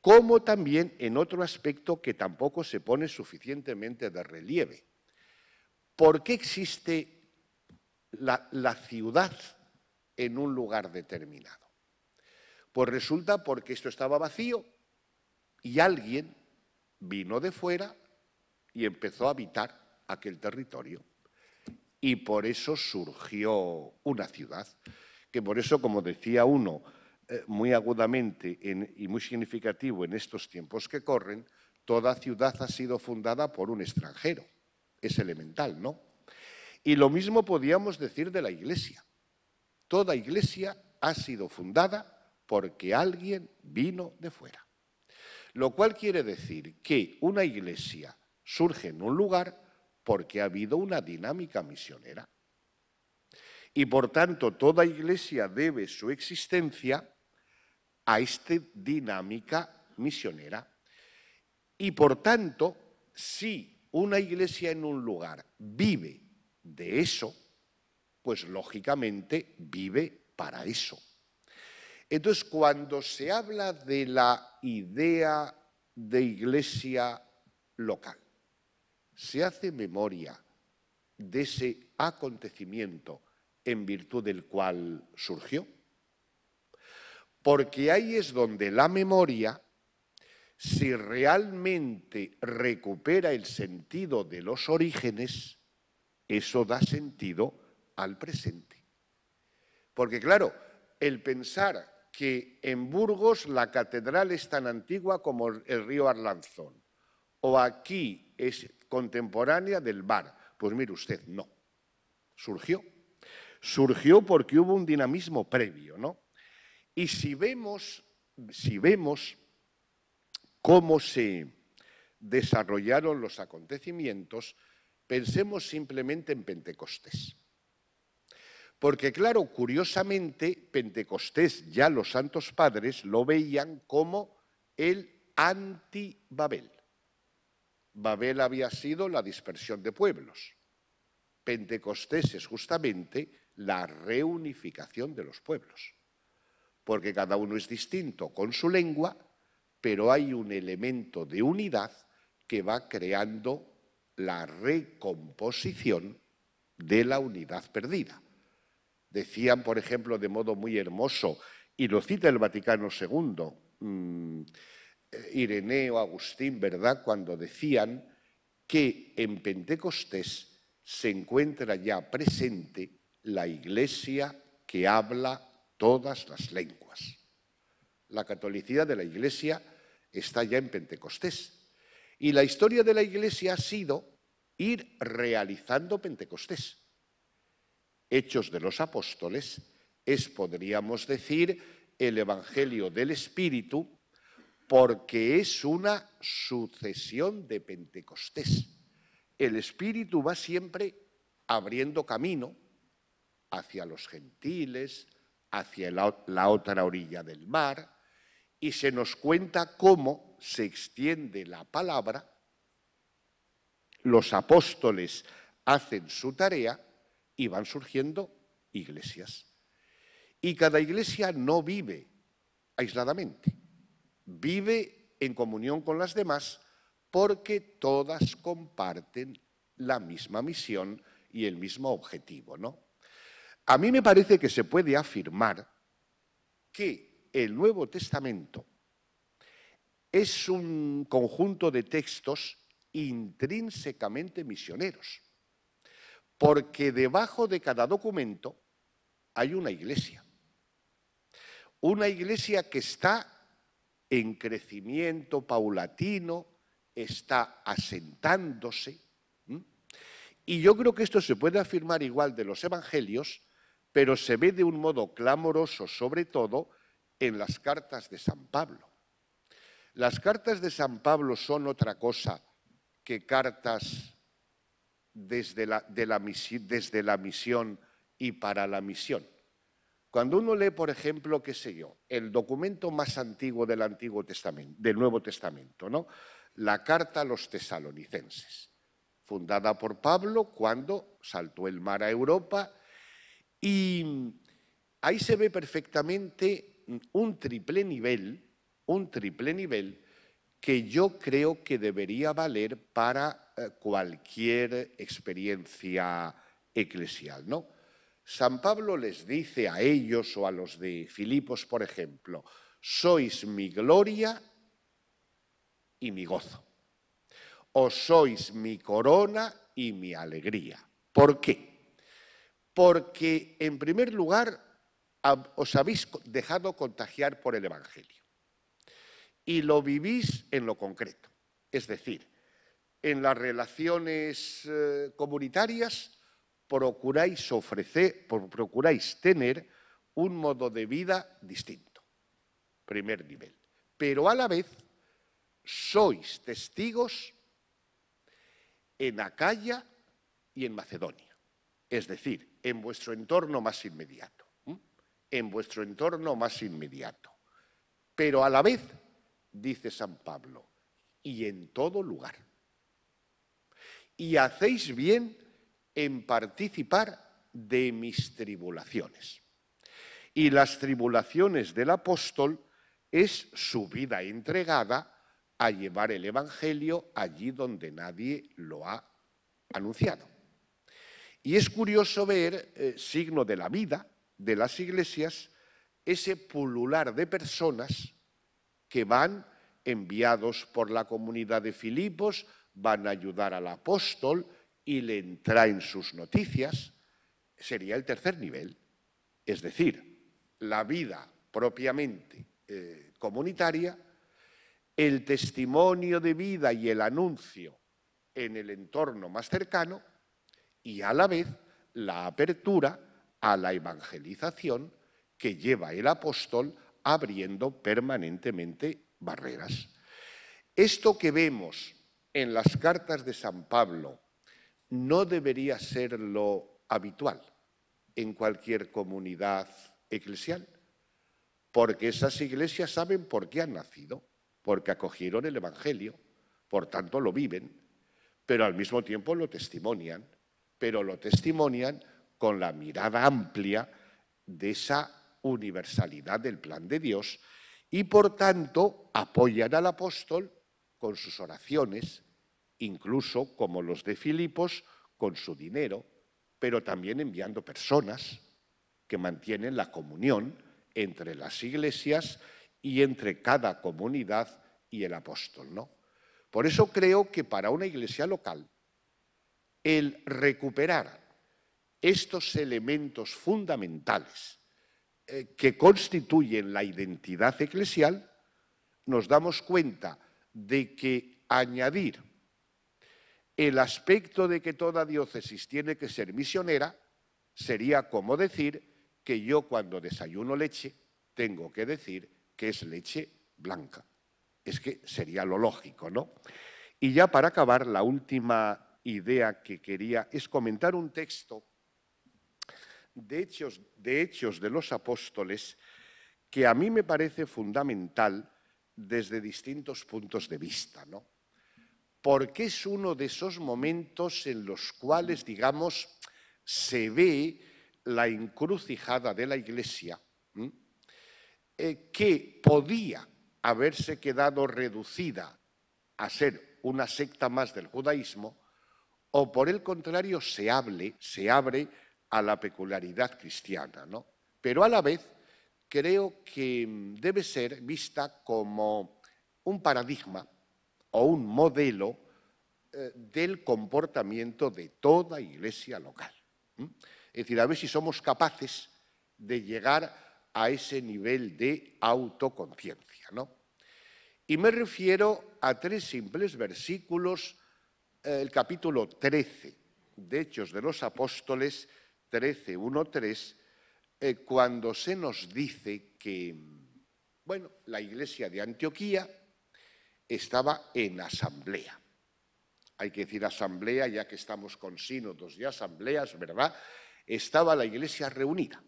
como también en otro aspecto que tampoco se pone suficientemente de relieve. ¿Por qué existe la, la ciudad en un lugar determinado? Pues resulta porque esto estaba vacío y alguien vino de fuera y empezó a habitar aquel territorio. Y por eso surgió una ciudad, que por eso, como decía uno, eh, muy agudamente y muy significativo en estos tiempos que corren, toda ciudad ha sido fundada por un extranjero. Es elemental, ¿no? Y lo mismo podíamos decir de la iglesia. Toda iglesia ha sido fundada porque alguien vino de fuera. Lo cual quiere decir que una iglesia surge en un lugar porque ha habido una dinámica misionera. Y por tanto, toda iglesia debe su existencia a esta dinámica misionera. Y por tanto, si una iglesia en un lugar vive de eso, pues lógicamente vive para eso. Entonces, cuando se habla de la idea de iglesia local, se hace memoria de ese acontecimiento en virtud del cual surgió porque ahí es donde la memoria, si realmente recupera el sentido de los orígenes, eso da sentido al presente. Porque claro, el pensar que en Burgos la catedral es tan antigua como el río Arlanzón, o aquí es contemporánea del bar, pues mire usted, no. Surgió. Surgió porque hubo un dinamismo previo, ¿no? Y si vemos, cómo se desarrollaron los acontecimientos, pensemos simplemente en Pentecostés. Porque claro, curiosamente, Pentecostés ya los santos padres lo veían como el anti-Babel. Babel había sido la dispersión de pueblos. Pentecostés es justamente la reunificación de los pueblos porque cada uno es distinto con su lengua, pero hay un elemento de unidad que va creando la recomposición de la unidad perdida. Decían, por ejemplo, de modo muy hermoso, y lo cita el Vaticano II, mm, eh, Ireneo, Agustín, ¿verdad?, cuando decían que en Pentecostés se encuentra ya presente la iglesia que habla todas las lenguas. La catolicidad de la Iglesia está ya en Pentecostés. Y la historia de la Iglesia ha sido ir realizando Pentecostés. Hechos de los Apóstoles es, podríamos decir, el Evangelio del Espíritu, porque es una sucesión de Pentecostés. El Espíritu va siempre abriendo camino hacia los gentiles, hacia la otra orilla del mar y se nos cuenta cómo se extiende la palabra, los apóstoles hacen su tarea y van surgiendo iglesias. Y cada iglesia no vive aisladamente, vive en comunión con las demás porque todas comparten la misma misión y el mismo objetivo, ¿no? A mí me parece que se puede afirmar que el Nuevo Testamento es un conjunto de textos intrínsecamente misioneros, porque debajo de cada documento hay una iglesia, una iglesia que está en crecimiento paulatino, está asentándose, y yo creo que esto se puede afirmar igual de los evangelios pero se ve de un modo clamoroso, sobre todo, en las cartas de San Pablo. Las cartas de San Pablo son otra cosa que cartas desde la, misión, y para la misión. Cuando uno lee, por ejemplo, qué sé yo, el documento más antiguo del del Nuevo Testamento, ¿no? La carta a los tesalonicenses, fundada por Pablo cuando saltó el mar a Europa y ahí se ve perfectamente un triple nivel, un triple nivel que yo creo que debería valer para eh, cualquier experiencia eclesial, ¿no? San Pablo les dice a ellos o a los de Filipos, por ejemplo, sois mi gloria y mi gozo, o sois mi corona y mi alegría. ¿Por qué? porque en primer lugar os habéis dejado contagiar por el Evangelio y lo vivís en lo concreto, es decir, en las relaciones eh, comunitarias procuráis ofrecer, procuráis tener un modo de vida distinto, primer nivel, pero a la vez sois testigos en Acaya y en Macedonia, es decir, en vuestro entorno más inmediato, en vuestro entorno más inmediato. Pero a la vez, dice San Pablo, y en todo lugar. Y hacéis bien en participar de mis tribulaciones. Y las tribulaciones del apóstol es su vida entregada a llevar el Evangelio allí donde nadie lo ha anunciado. Y es curioso ver, eh, signo de la vida de las iglesias, ese pulular de personas que van enviados por la comunidad de Filipos, van a ayudar al apóstol y le traen sus noticias, sería el tercer nivel. Es decir, la vida propiamente eh, comunitaria, el testimonio de vida y el anuncio en el entorno más cercano, y a la vez la apertura a la evangelización que lleva el apóstol abriendo permanentemente barreras. Esto que vemos en las cartas de San Pablo no debería ser lo habitual en cualquier comunidad eclesial, porque esas iglesias saben por qué han nacido, porque acogieron el Evangelio, por tanto lo viven, pero al mismo tiempo lo testimonian, pero lo testimonian con la mirada amplia de esa universalidad del plan de Dios y por tanto apoyan al apóstol con sus oraciones, incluso como los de Filipos, con su dinero, pero también enviando personas que mantienen la comunión entre las iglesias y entre cada comunidad y el apóstol, ¿no? Por eso creo que para una iglesia local el recuperar estos elementos fundamentales eh, que constituyen la identidad eclesial, nos damos cuenta de que añadir el aspecto de que toda diócesis tiene que ser misionera sería como decir que yo cuando desayuno leche tengo que decir que es leche blanca. Es que sería lo lógico, ¿no? Y ya para acabar, la última idea que quería es comentar un texto de Hechos de, los Apóstoles que a mí me parece fundamental desde distintos puntos de vista, ¿no? Porque es uno de esos momentos en los cuales, digamos, se ve la encrucijada de la Iglesia eh, que podía haberse quedado reducida a ser una secta más del judaísmo, o por el contrario se hable, se abre a la peculiaridad cristiana, Pero a la vez creo que mm, debe ser vista como un paradigma o un modelo eh, del comportamiento de toda iglesia local. Es decir, a ver si somos capaces de llegar a ese nivel de autoconciencia, Y me refiero a tres simples versículos el capítulo 13 de Hechos de los Apóstoles, 13, 3, eh, cuando se nos dice que, bueno, la iglesia de Antioquía estaba en asamblea. Hay que decir asamblea, ya que estamos con sínodos y asambleas, ¿verdad? Estaba la iglesia reunida.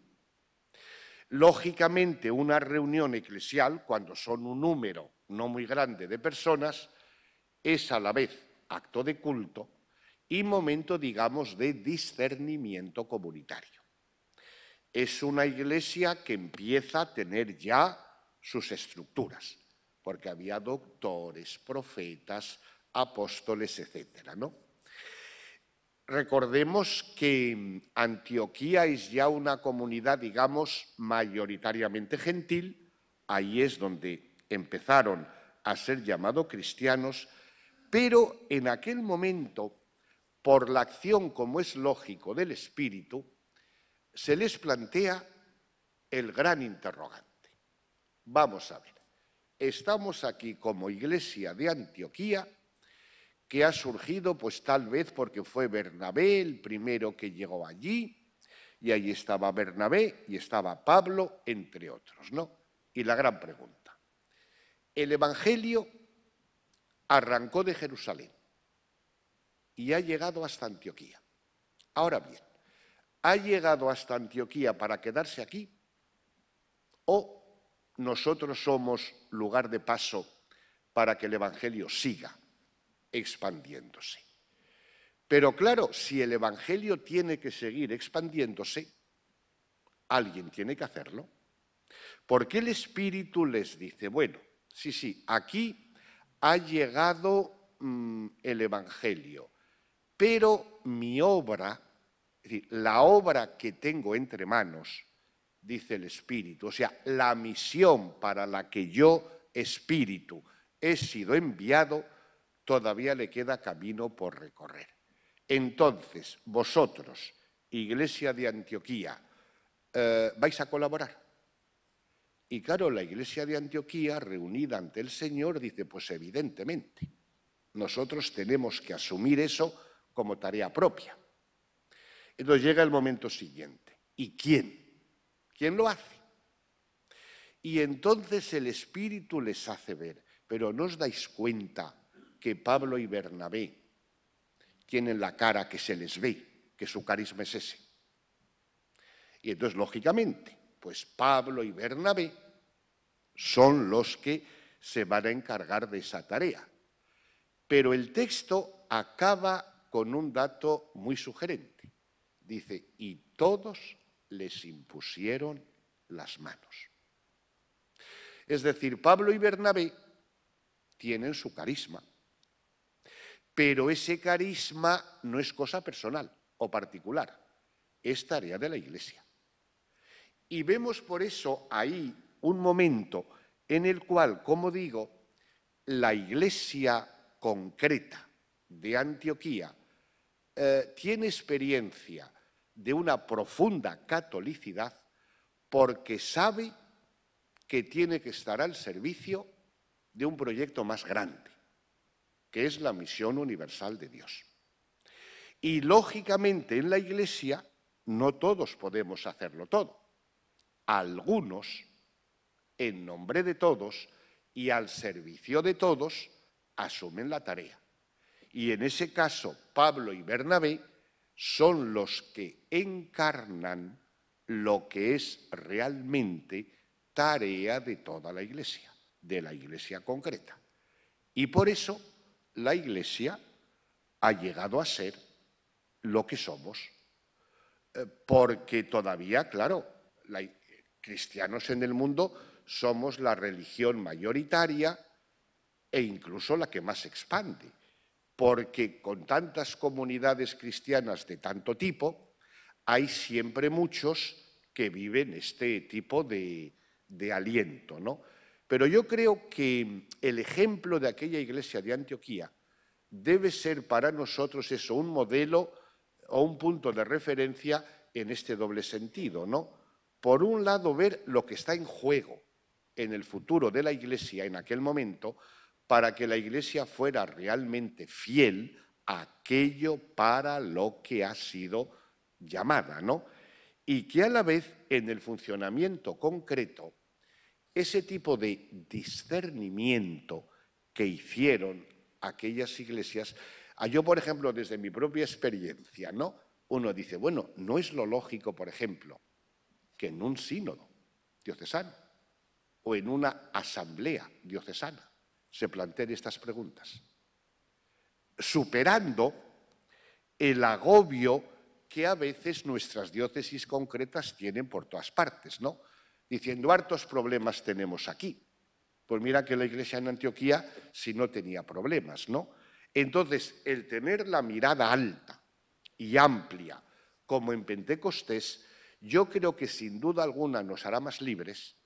Lógicamente, una reunión eclesial, cuando son un número no muy grande de personas, es a la vez acto de culto y momento, digamos, de discernimiento comunitario. Es una iglesia que empieza a tener ya sus estructuras, porque había doctores, profetas, apóstoles, etcétera, ¿no? Recordemos que Antioquía es ya una comunidad, digamos, mayoritariamente gentil, ahí es donde empezaron a ser llamados cristianos pero en aquel momento, por la acción, como es lógico, del Espíritu, se les plantea el gran interrogante. Vamos a ver, estamos aquí como iglesia de Antioquía, que ha surgido pues tal vez porque fue Bernabé el primero que llegó allí, y allí estaba Bernabé y estaba Pablo, entre otros, ¿no? Y la gran pregunta, ¿el Evangelio arrancó de Jerusalén y ha llegado hasta Antioquía. Ahora bien, ¿ha llegado hasta Antioquía para quedarse aquí? ¿O nosotros somos lugar de paso para que el Evangelio siga expandiéndose? Pero claro, si el Evangelio tiene que seguir expandiéndose, alguien tiene que hacerlo. Porque el Espíritu les dice, bueno, sí, sí, aquí ha llegado mm, el Evangelio, pero mi obra, es decir, la obra que tengo entre manos, dice el Espíritu, o sea, la misión para la que yo, Espíritu, he sido enviado, todavía le queda camino por recorrer. Entonces, vosotros, Iglesia de Antioquía, eh, vais a colaborar y claro, la iglesia de Antioquía, reunida ante el Señor, dice, pues evidentemente, nosotros tenemos que asumir eso como tarea propia. Entonces llega el momento siguiente. ¿Y quién? ¿Quién lo hace? Y entonces el Espíritu les hace ver, pero no os dais cuenta que Pablo y Bernabé tienen la cara que se les ve, que su carisma es ese. Y entonces, lógicamente, pues Pablo y Bernabé son los que se van a encargar de esa tarea. Pero el texto acaba con un dato muy sugerente. Dice, y todos les impusieron las manos. Es decir, Pablo y Bernabé tienen su carisma, pero ese carisma no es cosa personal o particular, es tarea de la Iglesia. Y vemos por eso ahí un momento en el cual, como digo, la iglesia concreta de Antioquía eh, tiene experiencia de una profunda catolicidad porque sabe que tiene que estar al servicio de un proyecto más grande, que es la misión universal de Dios. Y lógicamente en la Iglesia no todos podemos hacerlo todo algunos, en nombre de todos y al servicio de todos, asumen la tarea. Y en ese caso, Pablo y Bernabé son los que encarnan lo que es realmente tarea de toda la Iglesia, de la Iglesia concreta. Y por eso la Iglesia ha llegado a ser lo que somos, eh, porque todavía, claro, la, cristianos en el mundo somos la religión mayoritaria e incluso la que más expande, porque con tantas comunidades cristianas de tanto tipo, hay siempre muchos que viven este tipo de, de aliento. ¿no? Pero yo creo que el ejemplo de aquella iglesia de Antioquía debe ser para nosotros eso, un modelo o un punto de referencia en este doble sentido, ¿no? por un lado, ver lo que está en juego en el futuro de la Iglesia en aquel momento, para que la Iglesia fuera realmente fiel a aquello para lo que ha sido llamada, ¿no? Y que a la vez, en el funcionamiento concreto, ese tipo de discernimiento que hicieron aquellas iglesias, yo, por ejemplo, desde mi propia experiencia, ¿no? Uno dice, bueno, no es lo lógico, por ejemplo, que en un sínodo diocesano o en una asamblea diocesana se planteen estas preguntas, superando el agobio que a veces nuestras diócesis concretas tienen por todas partes, ¿no? Diciendo, hartos problemas tenemos aquí. Pues mira que la iglesia en Antioquía si no tenía problemas, ¿no? Entonces, el tener la mirada alta y amplia, como en Pentecostés, yo creo que sin duda alguna nos hará más libres,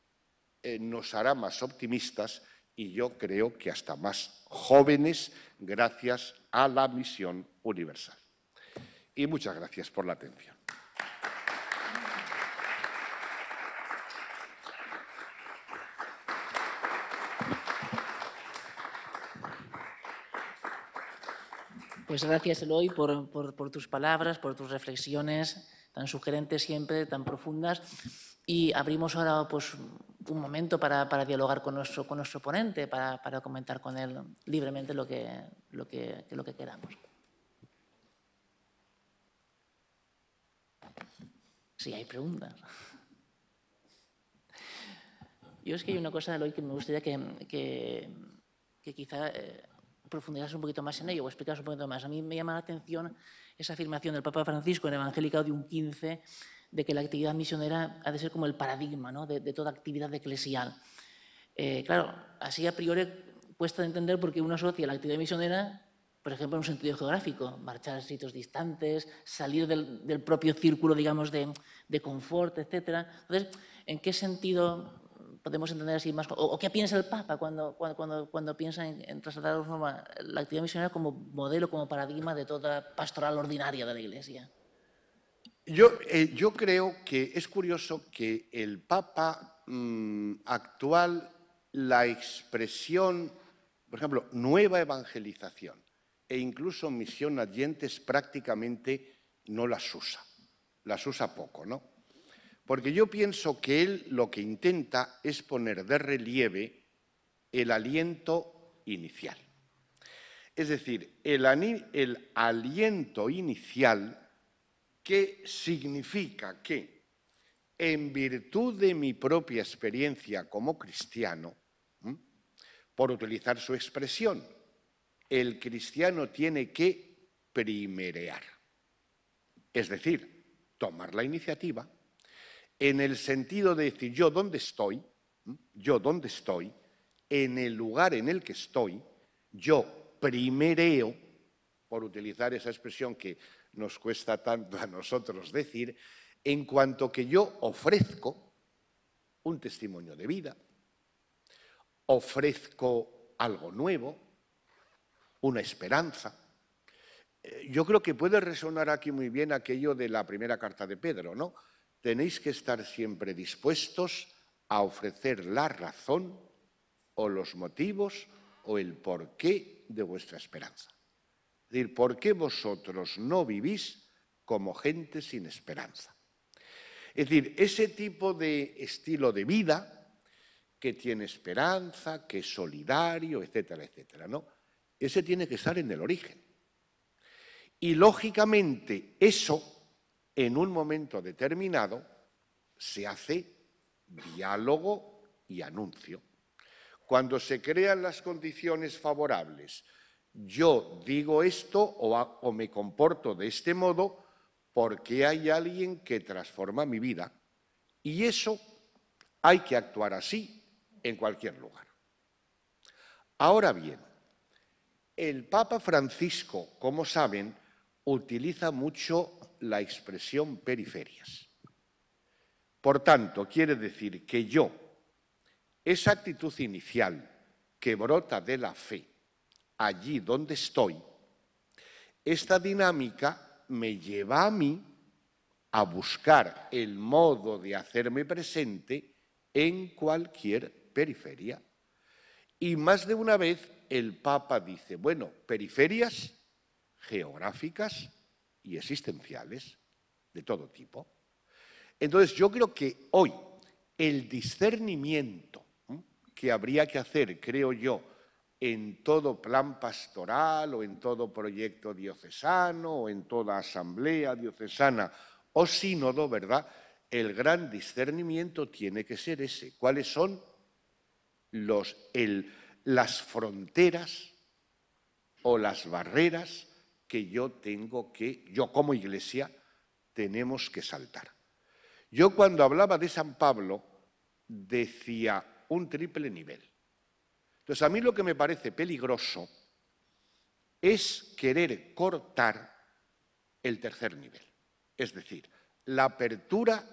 eh, nos hará más optimistas y yo creo que hasta más jóvenes gracias a la misión universal. Y muchas gracias por la atención. Pues gracias, Eloy, por, por tus palabras, por tus reflexiones tan sugerentes siempre, tan profundas. Y abrimos ahora pues, un momento para, dialogar con nuestro, con nuestro ponente, para, comentar con él libremente lo que, lo que, lo que queramos. Si sí, hay preguntas. Yo es que hay una cosa, hoy que me gustaría que, que, quizá eh, profundizas un poquito más en ello o explicas un poquito más. A mí me llama la atención esa afirmación del Papa Francisco en Evangélica de un 15 de que la actividad misionera ha de ser como el paradigma de, toda actividad eclesial. Eh, claro, así a priori cuesta entender porque uno asocia la actividad misionera, por ejemplo, en un sentido geográfico, marchar a sitios distantes, salir del, propio círculo, digamos, de, de confort, etcétera. Entonces, ¿en qué sentido podemos entender así más, o, qué piensa el Papa cuando, cuando, cuando piensa en, en, trasladar forma la actividad misionera como modelo, como paradigma de toda pastoral ordinaria de la Iglesia. Yo, eh, yo creo que es curioso que el Papa mm, actual, la expresión, por ejemplo, nueva evangelización e incluso misión adyentes prácticamente no las usa, las usa poco, ¿no? Porque yo pienso que él lo que intenta es poner de relieve el aliento inicial. Es decir, el, aliento inicial que significa que en virtud de mi propia experiencia como cristiano, por utilizar su expresión, el cristiano tiene que primerear, es decir, tomar la iniciativa en el sentido de decir yo dónde estoy, yo dónde estoy, en el lugar en el que estoy, yo primereo, por utilizar esa expresión que nos cuesta tanto a nosotros decir, en cuanto que yo ofrezco un testimonio de vida, ofrezco algo nuevo, una esperanza. Eh, yo creo que puede resonar aquí muy bien aquello de la primera carta de Pedro, ¿no? tenéis que estar siempre dispuestos a ofrecer la razón o los motivos o el porqué de vuestra esperanza. Es decir, ¿por qué vosotros no vivís como gente sin esperanza? Es decir, ese tipo de estilo de vida que tiene esperanza, que es solidario, etcétera, etcétera, ¿no? Ese tiene que estar en el origen. Y lógicamente eso en un momento determinado se hace diálogo y anuncio. Cuando se crean las condiciones favorables, yo digo esto o, me comporto de este modo porque hay alguien que transforma mi vida. Y eso hay que actuar así en cualquier lugar. Ahora bien, el Papa Francisco, como saben, utiliza mucho la expresión periferias. Por tanto, quiere decir que yo, esa actitud inicial que brota de la fe, allí donde estoy, esta dinámica me lleva a mí a buscar el modo de hacerme presente en cualquier periferia. Y más de una vez el Papa dice, bueno, periferias geográficas, y existenciales de todo tipo. Entonces yo creo que hoy el discernimiento que habría que hacer, creo yo, en todo plan pastoral o en todo proyecto diocesano o en toda asamblea diocesana o sínodo, ¿verdad? El gran discernimiento tiene que ser ese. ¿Cuáles son los, el, las fronteras o las barreras que yo tengo que, yo como iglesia, tenemos que saltar. Yo cuando hablaba de San Pablo decía un triple nivel. Entonces a mí lo que me parece peligroso es querer cortar el tercer nivel, es decir, la apertura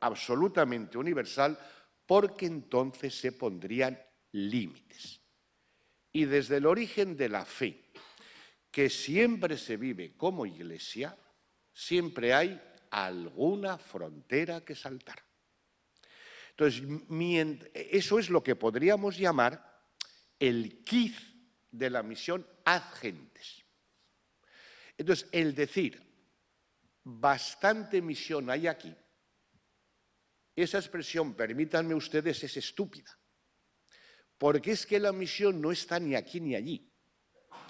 absolutamente universal, porque entonces se pondrían límites. Y desde el origen de la fe, que siempre se vive como iglesia, siempre hay alguna frontera que saltar. Entonces, eso es lo que podríamos llamar el quiz de la misión gentes. Entonces, el decir, bastante misión hay aquí, esa expresión, permítanme ustedes, es estúpida. Porque es que la misión no está ni aquí ni allí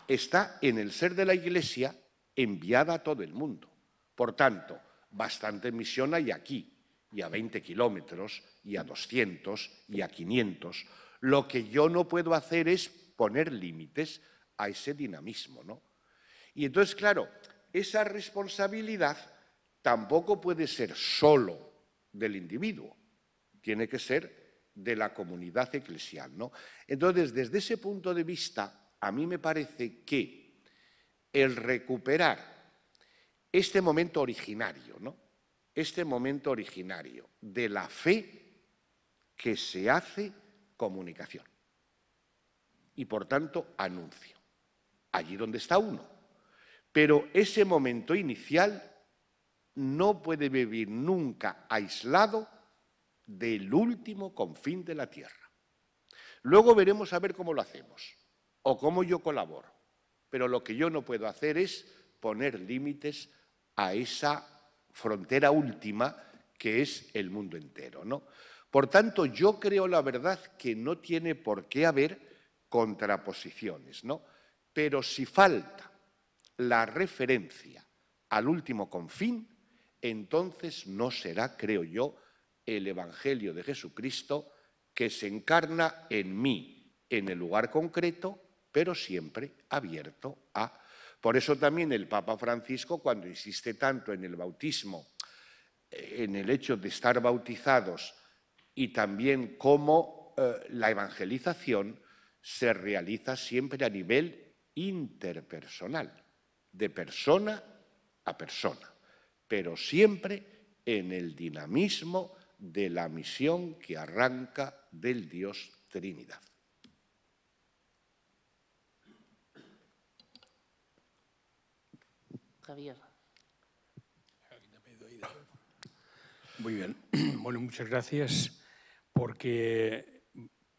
está en el ser de la Iglesia enviada a todo el mundo. Por tanto, bastante misión hay aquí, y a 20 kilómetros, y a 200, y a 500. Lo que yo no puedo hacer es poner límites a ese dinamismo, ¿no? Y entonces, claro, esa responsabilidad tampoco puede ser solo del individuo, tiene que ser de la comunidad eclesial, ¿no? Entonces, desde ese punto de vista, a mí me parece que el recuperar este momento originario, ¿no? Este momento originario de la fe que se hace comunicación y por tanto anuncio, allí donde está uno. Pero ese momento inicial no puede vivir nunca aislado del último confín de la tierra. Luego veremos a ver cómo lo hacemos o cómo yo colaboro. Pero lo que yo no puedo hacer es poner límites a esa frontera última que es el mundo entero. ¿no? Por tanto, yo creo la verdad que no tiene por qué haber contraposiciones, ¿no? pero si falta la referencia al último confín, entonces no será, creo yo, el Evangelio de Jesucristo que se encarna en mí, en el lugar concreto, pero siempre abierto a... Por eso también el Papa Francisco, cuando insiste tanto en el bautismo, eh, en el hecho de estar bautizados y también cómo eh, la evangelización se realiza siempre a nivel interpersonal, de persona a persona, pero siempre en el dinamismo de la misión que arranca del Dios Trinidad. Javier. Muy bien. Bueno, muchas gracias porque,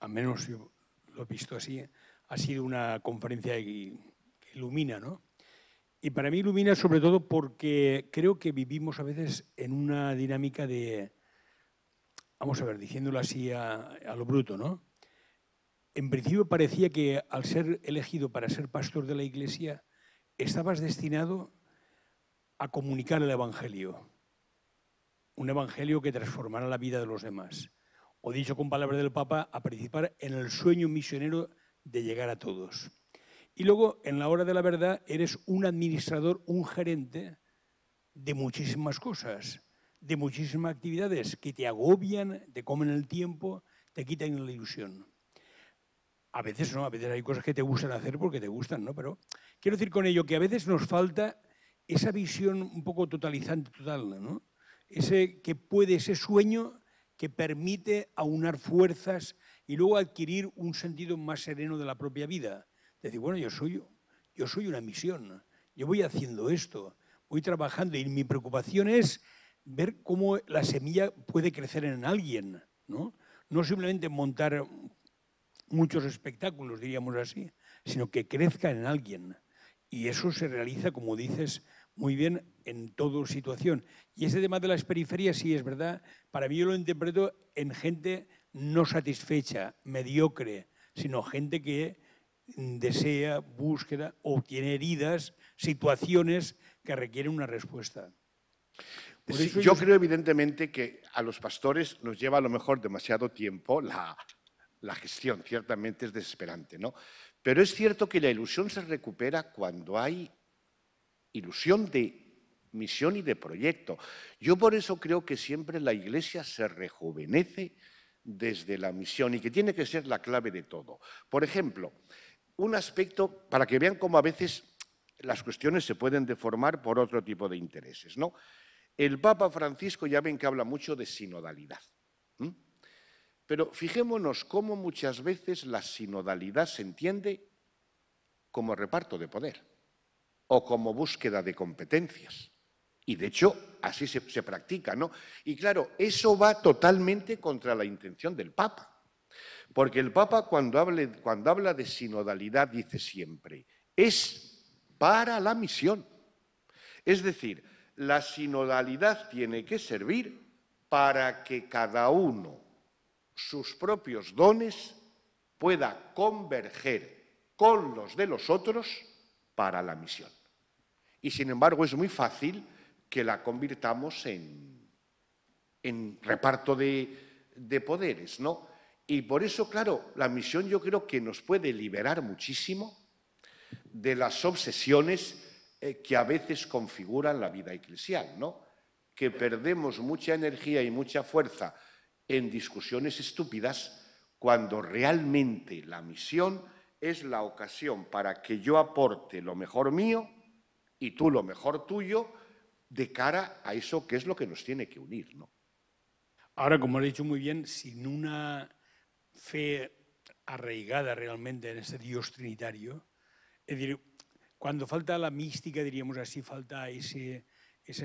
al menos yo lo he visto así, ha sido una conferencia que, ilumina, ¿no? Y para mí ilumina sobre todo porque creo que vivimos a veces en una dinámica de, vamos a ver, diciéndolo así a, a lo bruto, ¿no? En principio parecía que al ser elegido para ser pastor de la iglesia, estabas destinado a comunicar el Evangelio. Un Evangelio que transformará la vida de los demás. O dicho con palabras del Papa, a participar en el sueño misionero de llegar a todos. Y luego, en la hora de la verdad, eres un administrador, un gerente de muchísimas cosas, de muchísimas actividades que te agobian, te comen el tiempo, te quitan la ilusión. A veces no, a veces hay cosas que te gustan hacer porque te gustan, ¿no? Pero quiero decir con ello que a veces nos falta esa visión un poco totalizante, total, ¿no? Ese que puede, ese sueño que permite aunar fuerzas y luego adquirir un sentido más sereno de la propia vida. Decir, bueno, yo soy, yo soy una misión, yo voy haciendo esto, voy trabajando y mi preocupación es ver cómo la semilla puede crecer en alguien, ¿no? No simplemente montar muchos espectáculos, diríamos así, sino que crezca en alguien. Y eso se realiza, como dices, muy bien en toda situación. Y ese tema de las periferias, sí, es verdad, para mí yo lo interpreto en gente no satisfecha, mediocre, sino gente que desea, busca o tiene heridas, situaciones que requieren una respuesta. yo creo evidentemente que a los pastores nos lleva a lo mejor demasiado tiempo la, la gestión, ciertamente es desesperante, ¿no? Pero es cierto que la ilusión se recupera cuando hay ilusión de misión y de proyecto. Yo por eso creo que siempre la Iglesia se rejuvenece desde la misión y que tiene que ser la clave de todo. Por ejemplo, un aspecto para que vean cómo a veces las cuestiones se pueden deformar por otro tipo de intereses. El Papa Francisco ya ven que habla mucho de sinodalidad. Pero fijémonos cómo muchas veces la sinodalidad se entiende como reparto de poder o como búsqueda de competencias. Y de hecho, así se, practica, ¿no? Y claro, eso va totalmente contra la intención del Papa. Porque el Papa cuando, cuando habla de sinodalidad dice siempre, es para la misión. Es decir, la sinodalidad tiene que servir para que cada uno sus propios dones pueda converger con los de los otros para la misión. Y sin embargo es muy fácil que la convirtamos en, reparto de, de poderes, ¿no? Y por eso, claro, la misión yo creo que nos puede liberar muchísimo de las obsesiones eh, que a veces configuran la vida eclesial, ¿no? Que perdemos mucha energía y mucha fuerza en discusiones estúpidas cuando realmente la misión es la ocasión para que yo aporte lo mejor mío y tú lo mejor tuyo de cara a eso que es lo que nos tiene que unir, ¿no? Ahora, como lo he dicho muy bien, sin una fe arraigada realmente en ese Dios trinitario, es decir, cuando falta la mística, diríamos así, falta esa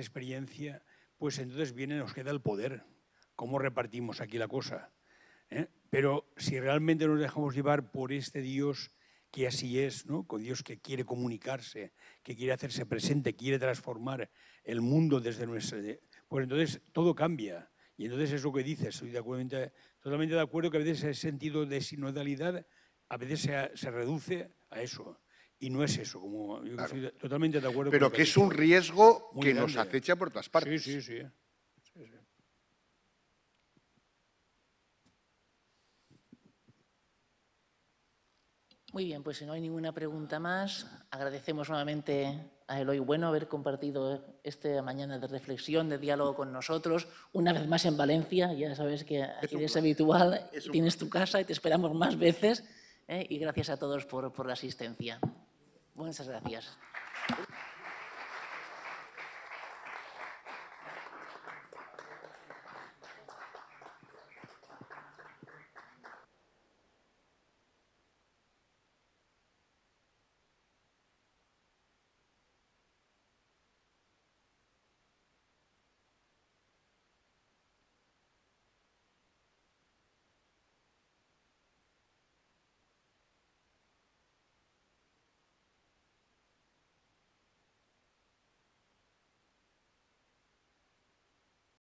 experiencia, pues entonces viene, nos queda el poder. ¿Cómo repartimos aquí la cosa? ¿Eh? Pero si realmente nos dejamos llevar por este Dios que así es, ¿no? con Dios que quiere comunicarse, que quiere hacerse presente, quiere transformar el mundo desde nuestra... Pues entonces todo cambia. Y entonces es lo que dices, estoy de totalmente de acuerdo que a veces ese sentido de sinodalidad a veces se, reduce a eso. Y no es eso, como yo estoy totalmente de acuerdo. Pero que es un riesgo que nos acecha por todas partes. Sí, sí, sí. Muy bien, pues si no hay ninguna pregunta más, agradecemos nuevamente a Eloy Bueno haber compartido esta mañana de reflexión, de diálogo con nosotros, una vez más en Valencia, ya sabes que aquí es habitual, tienes tu casa y te esperamos más veces, ¿eh? y gracias a todos por, por la asistencia. Muchas gracias.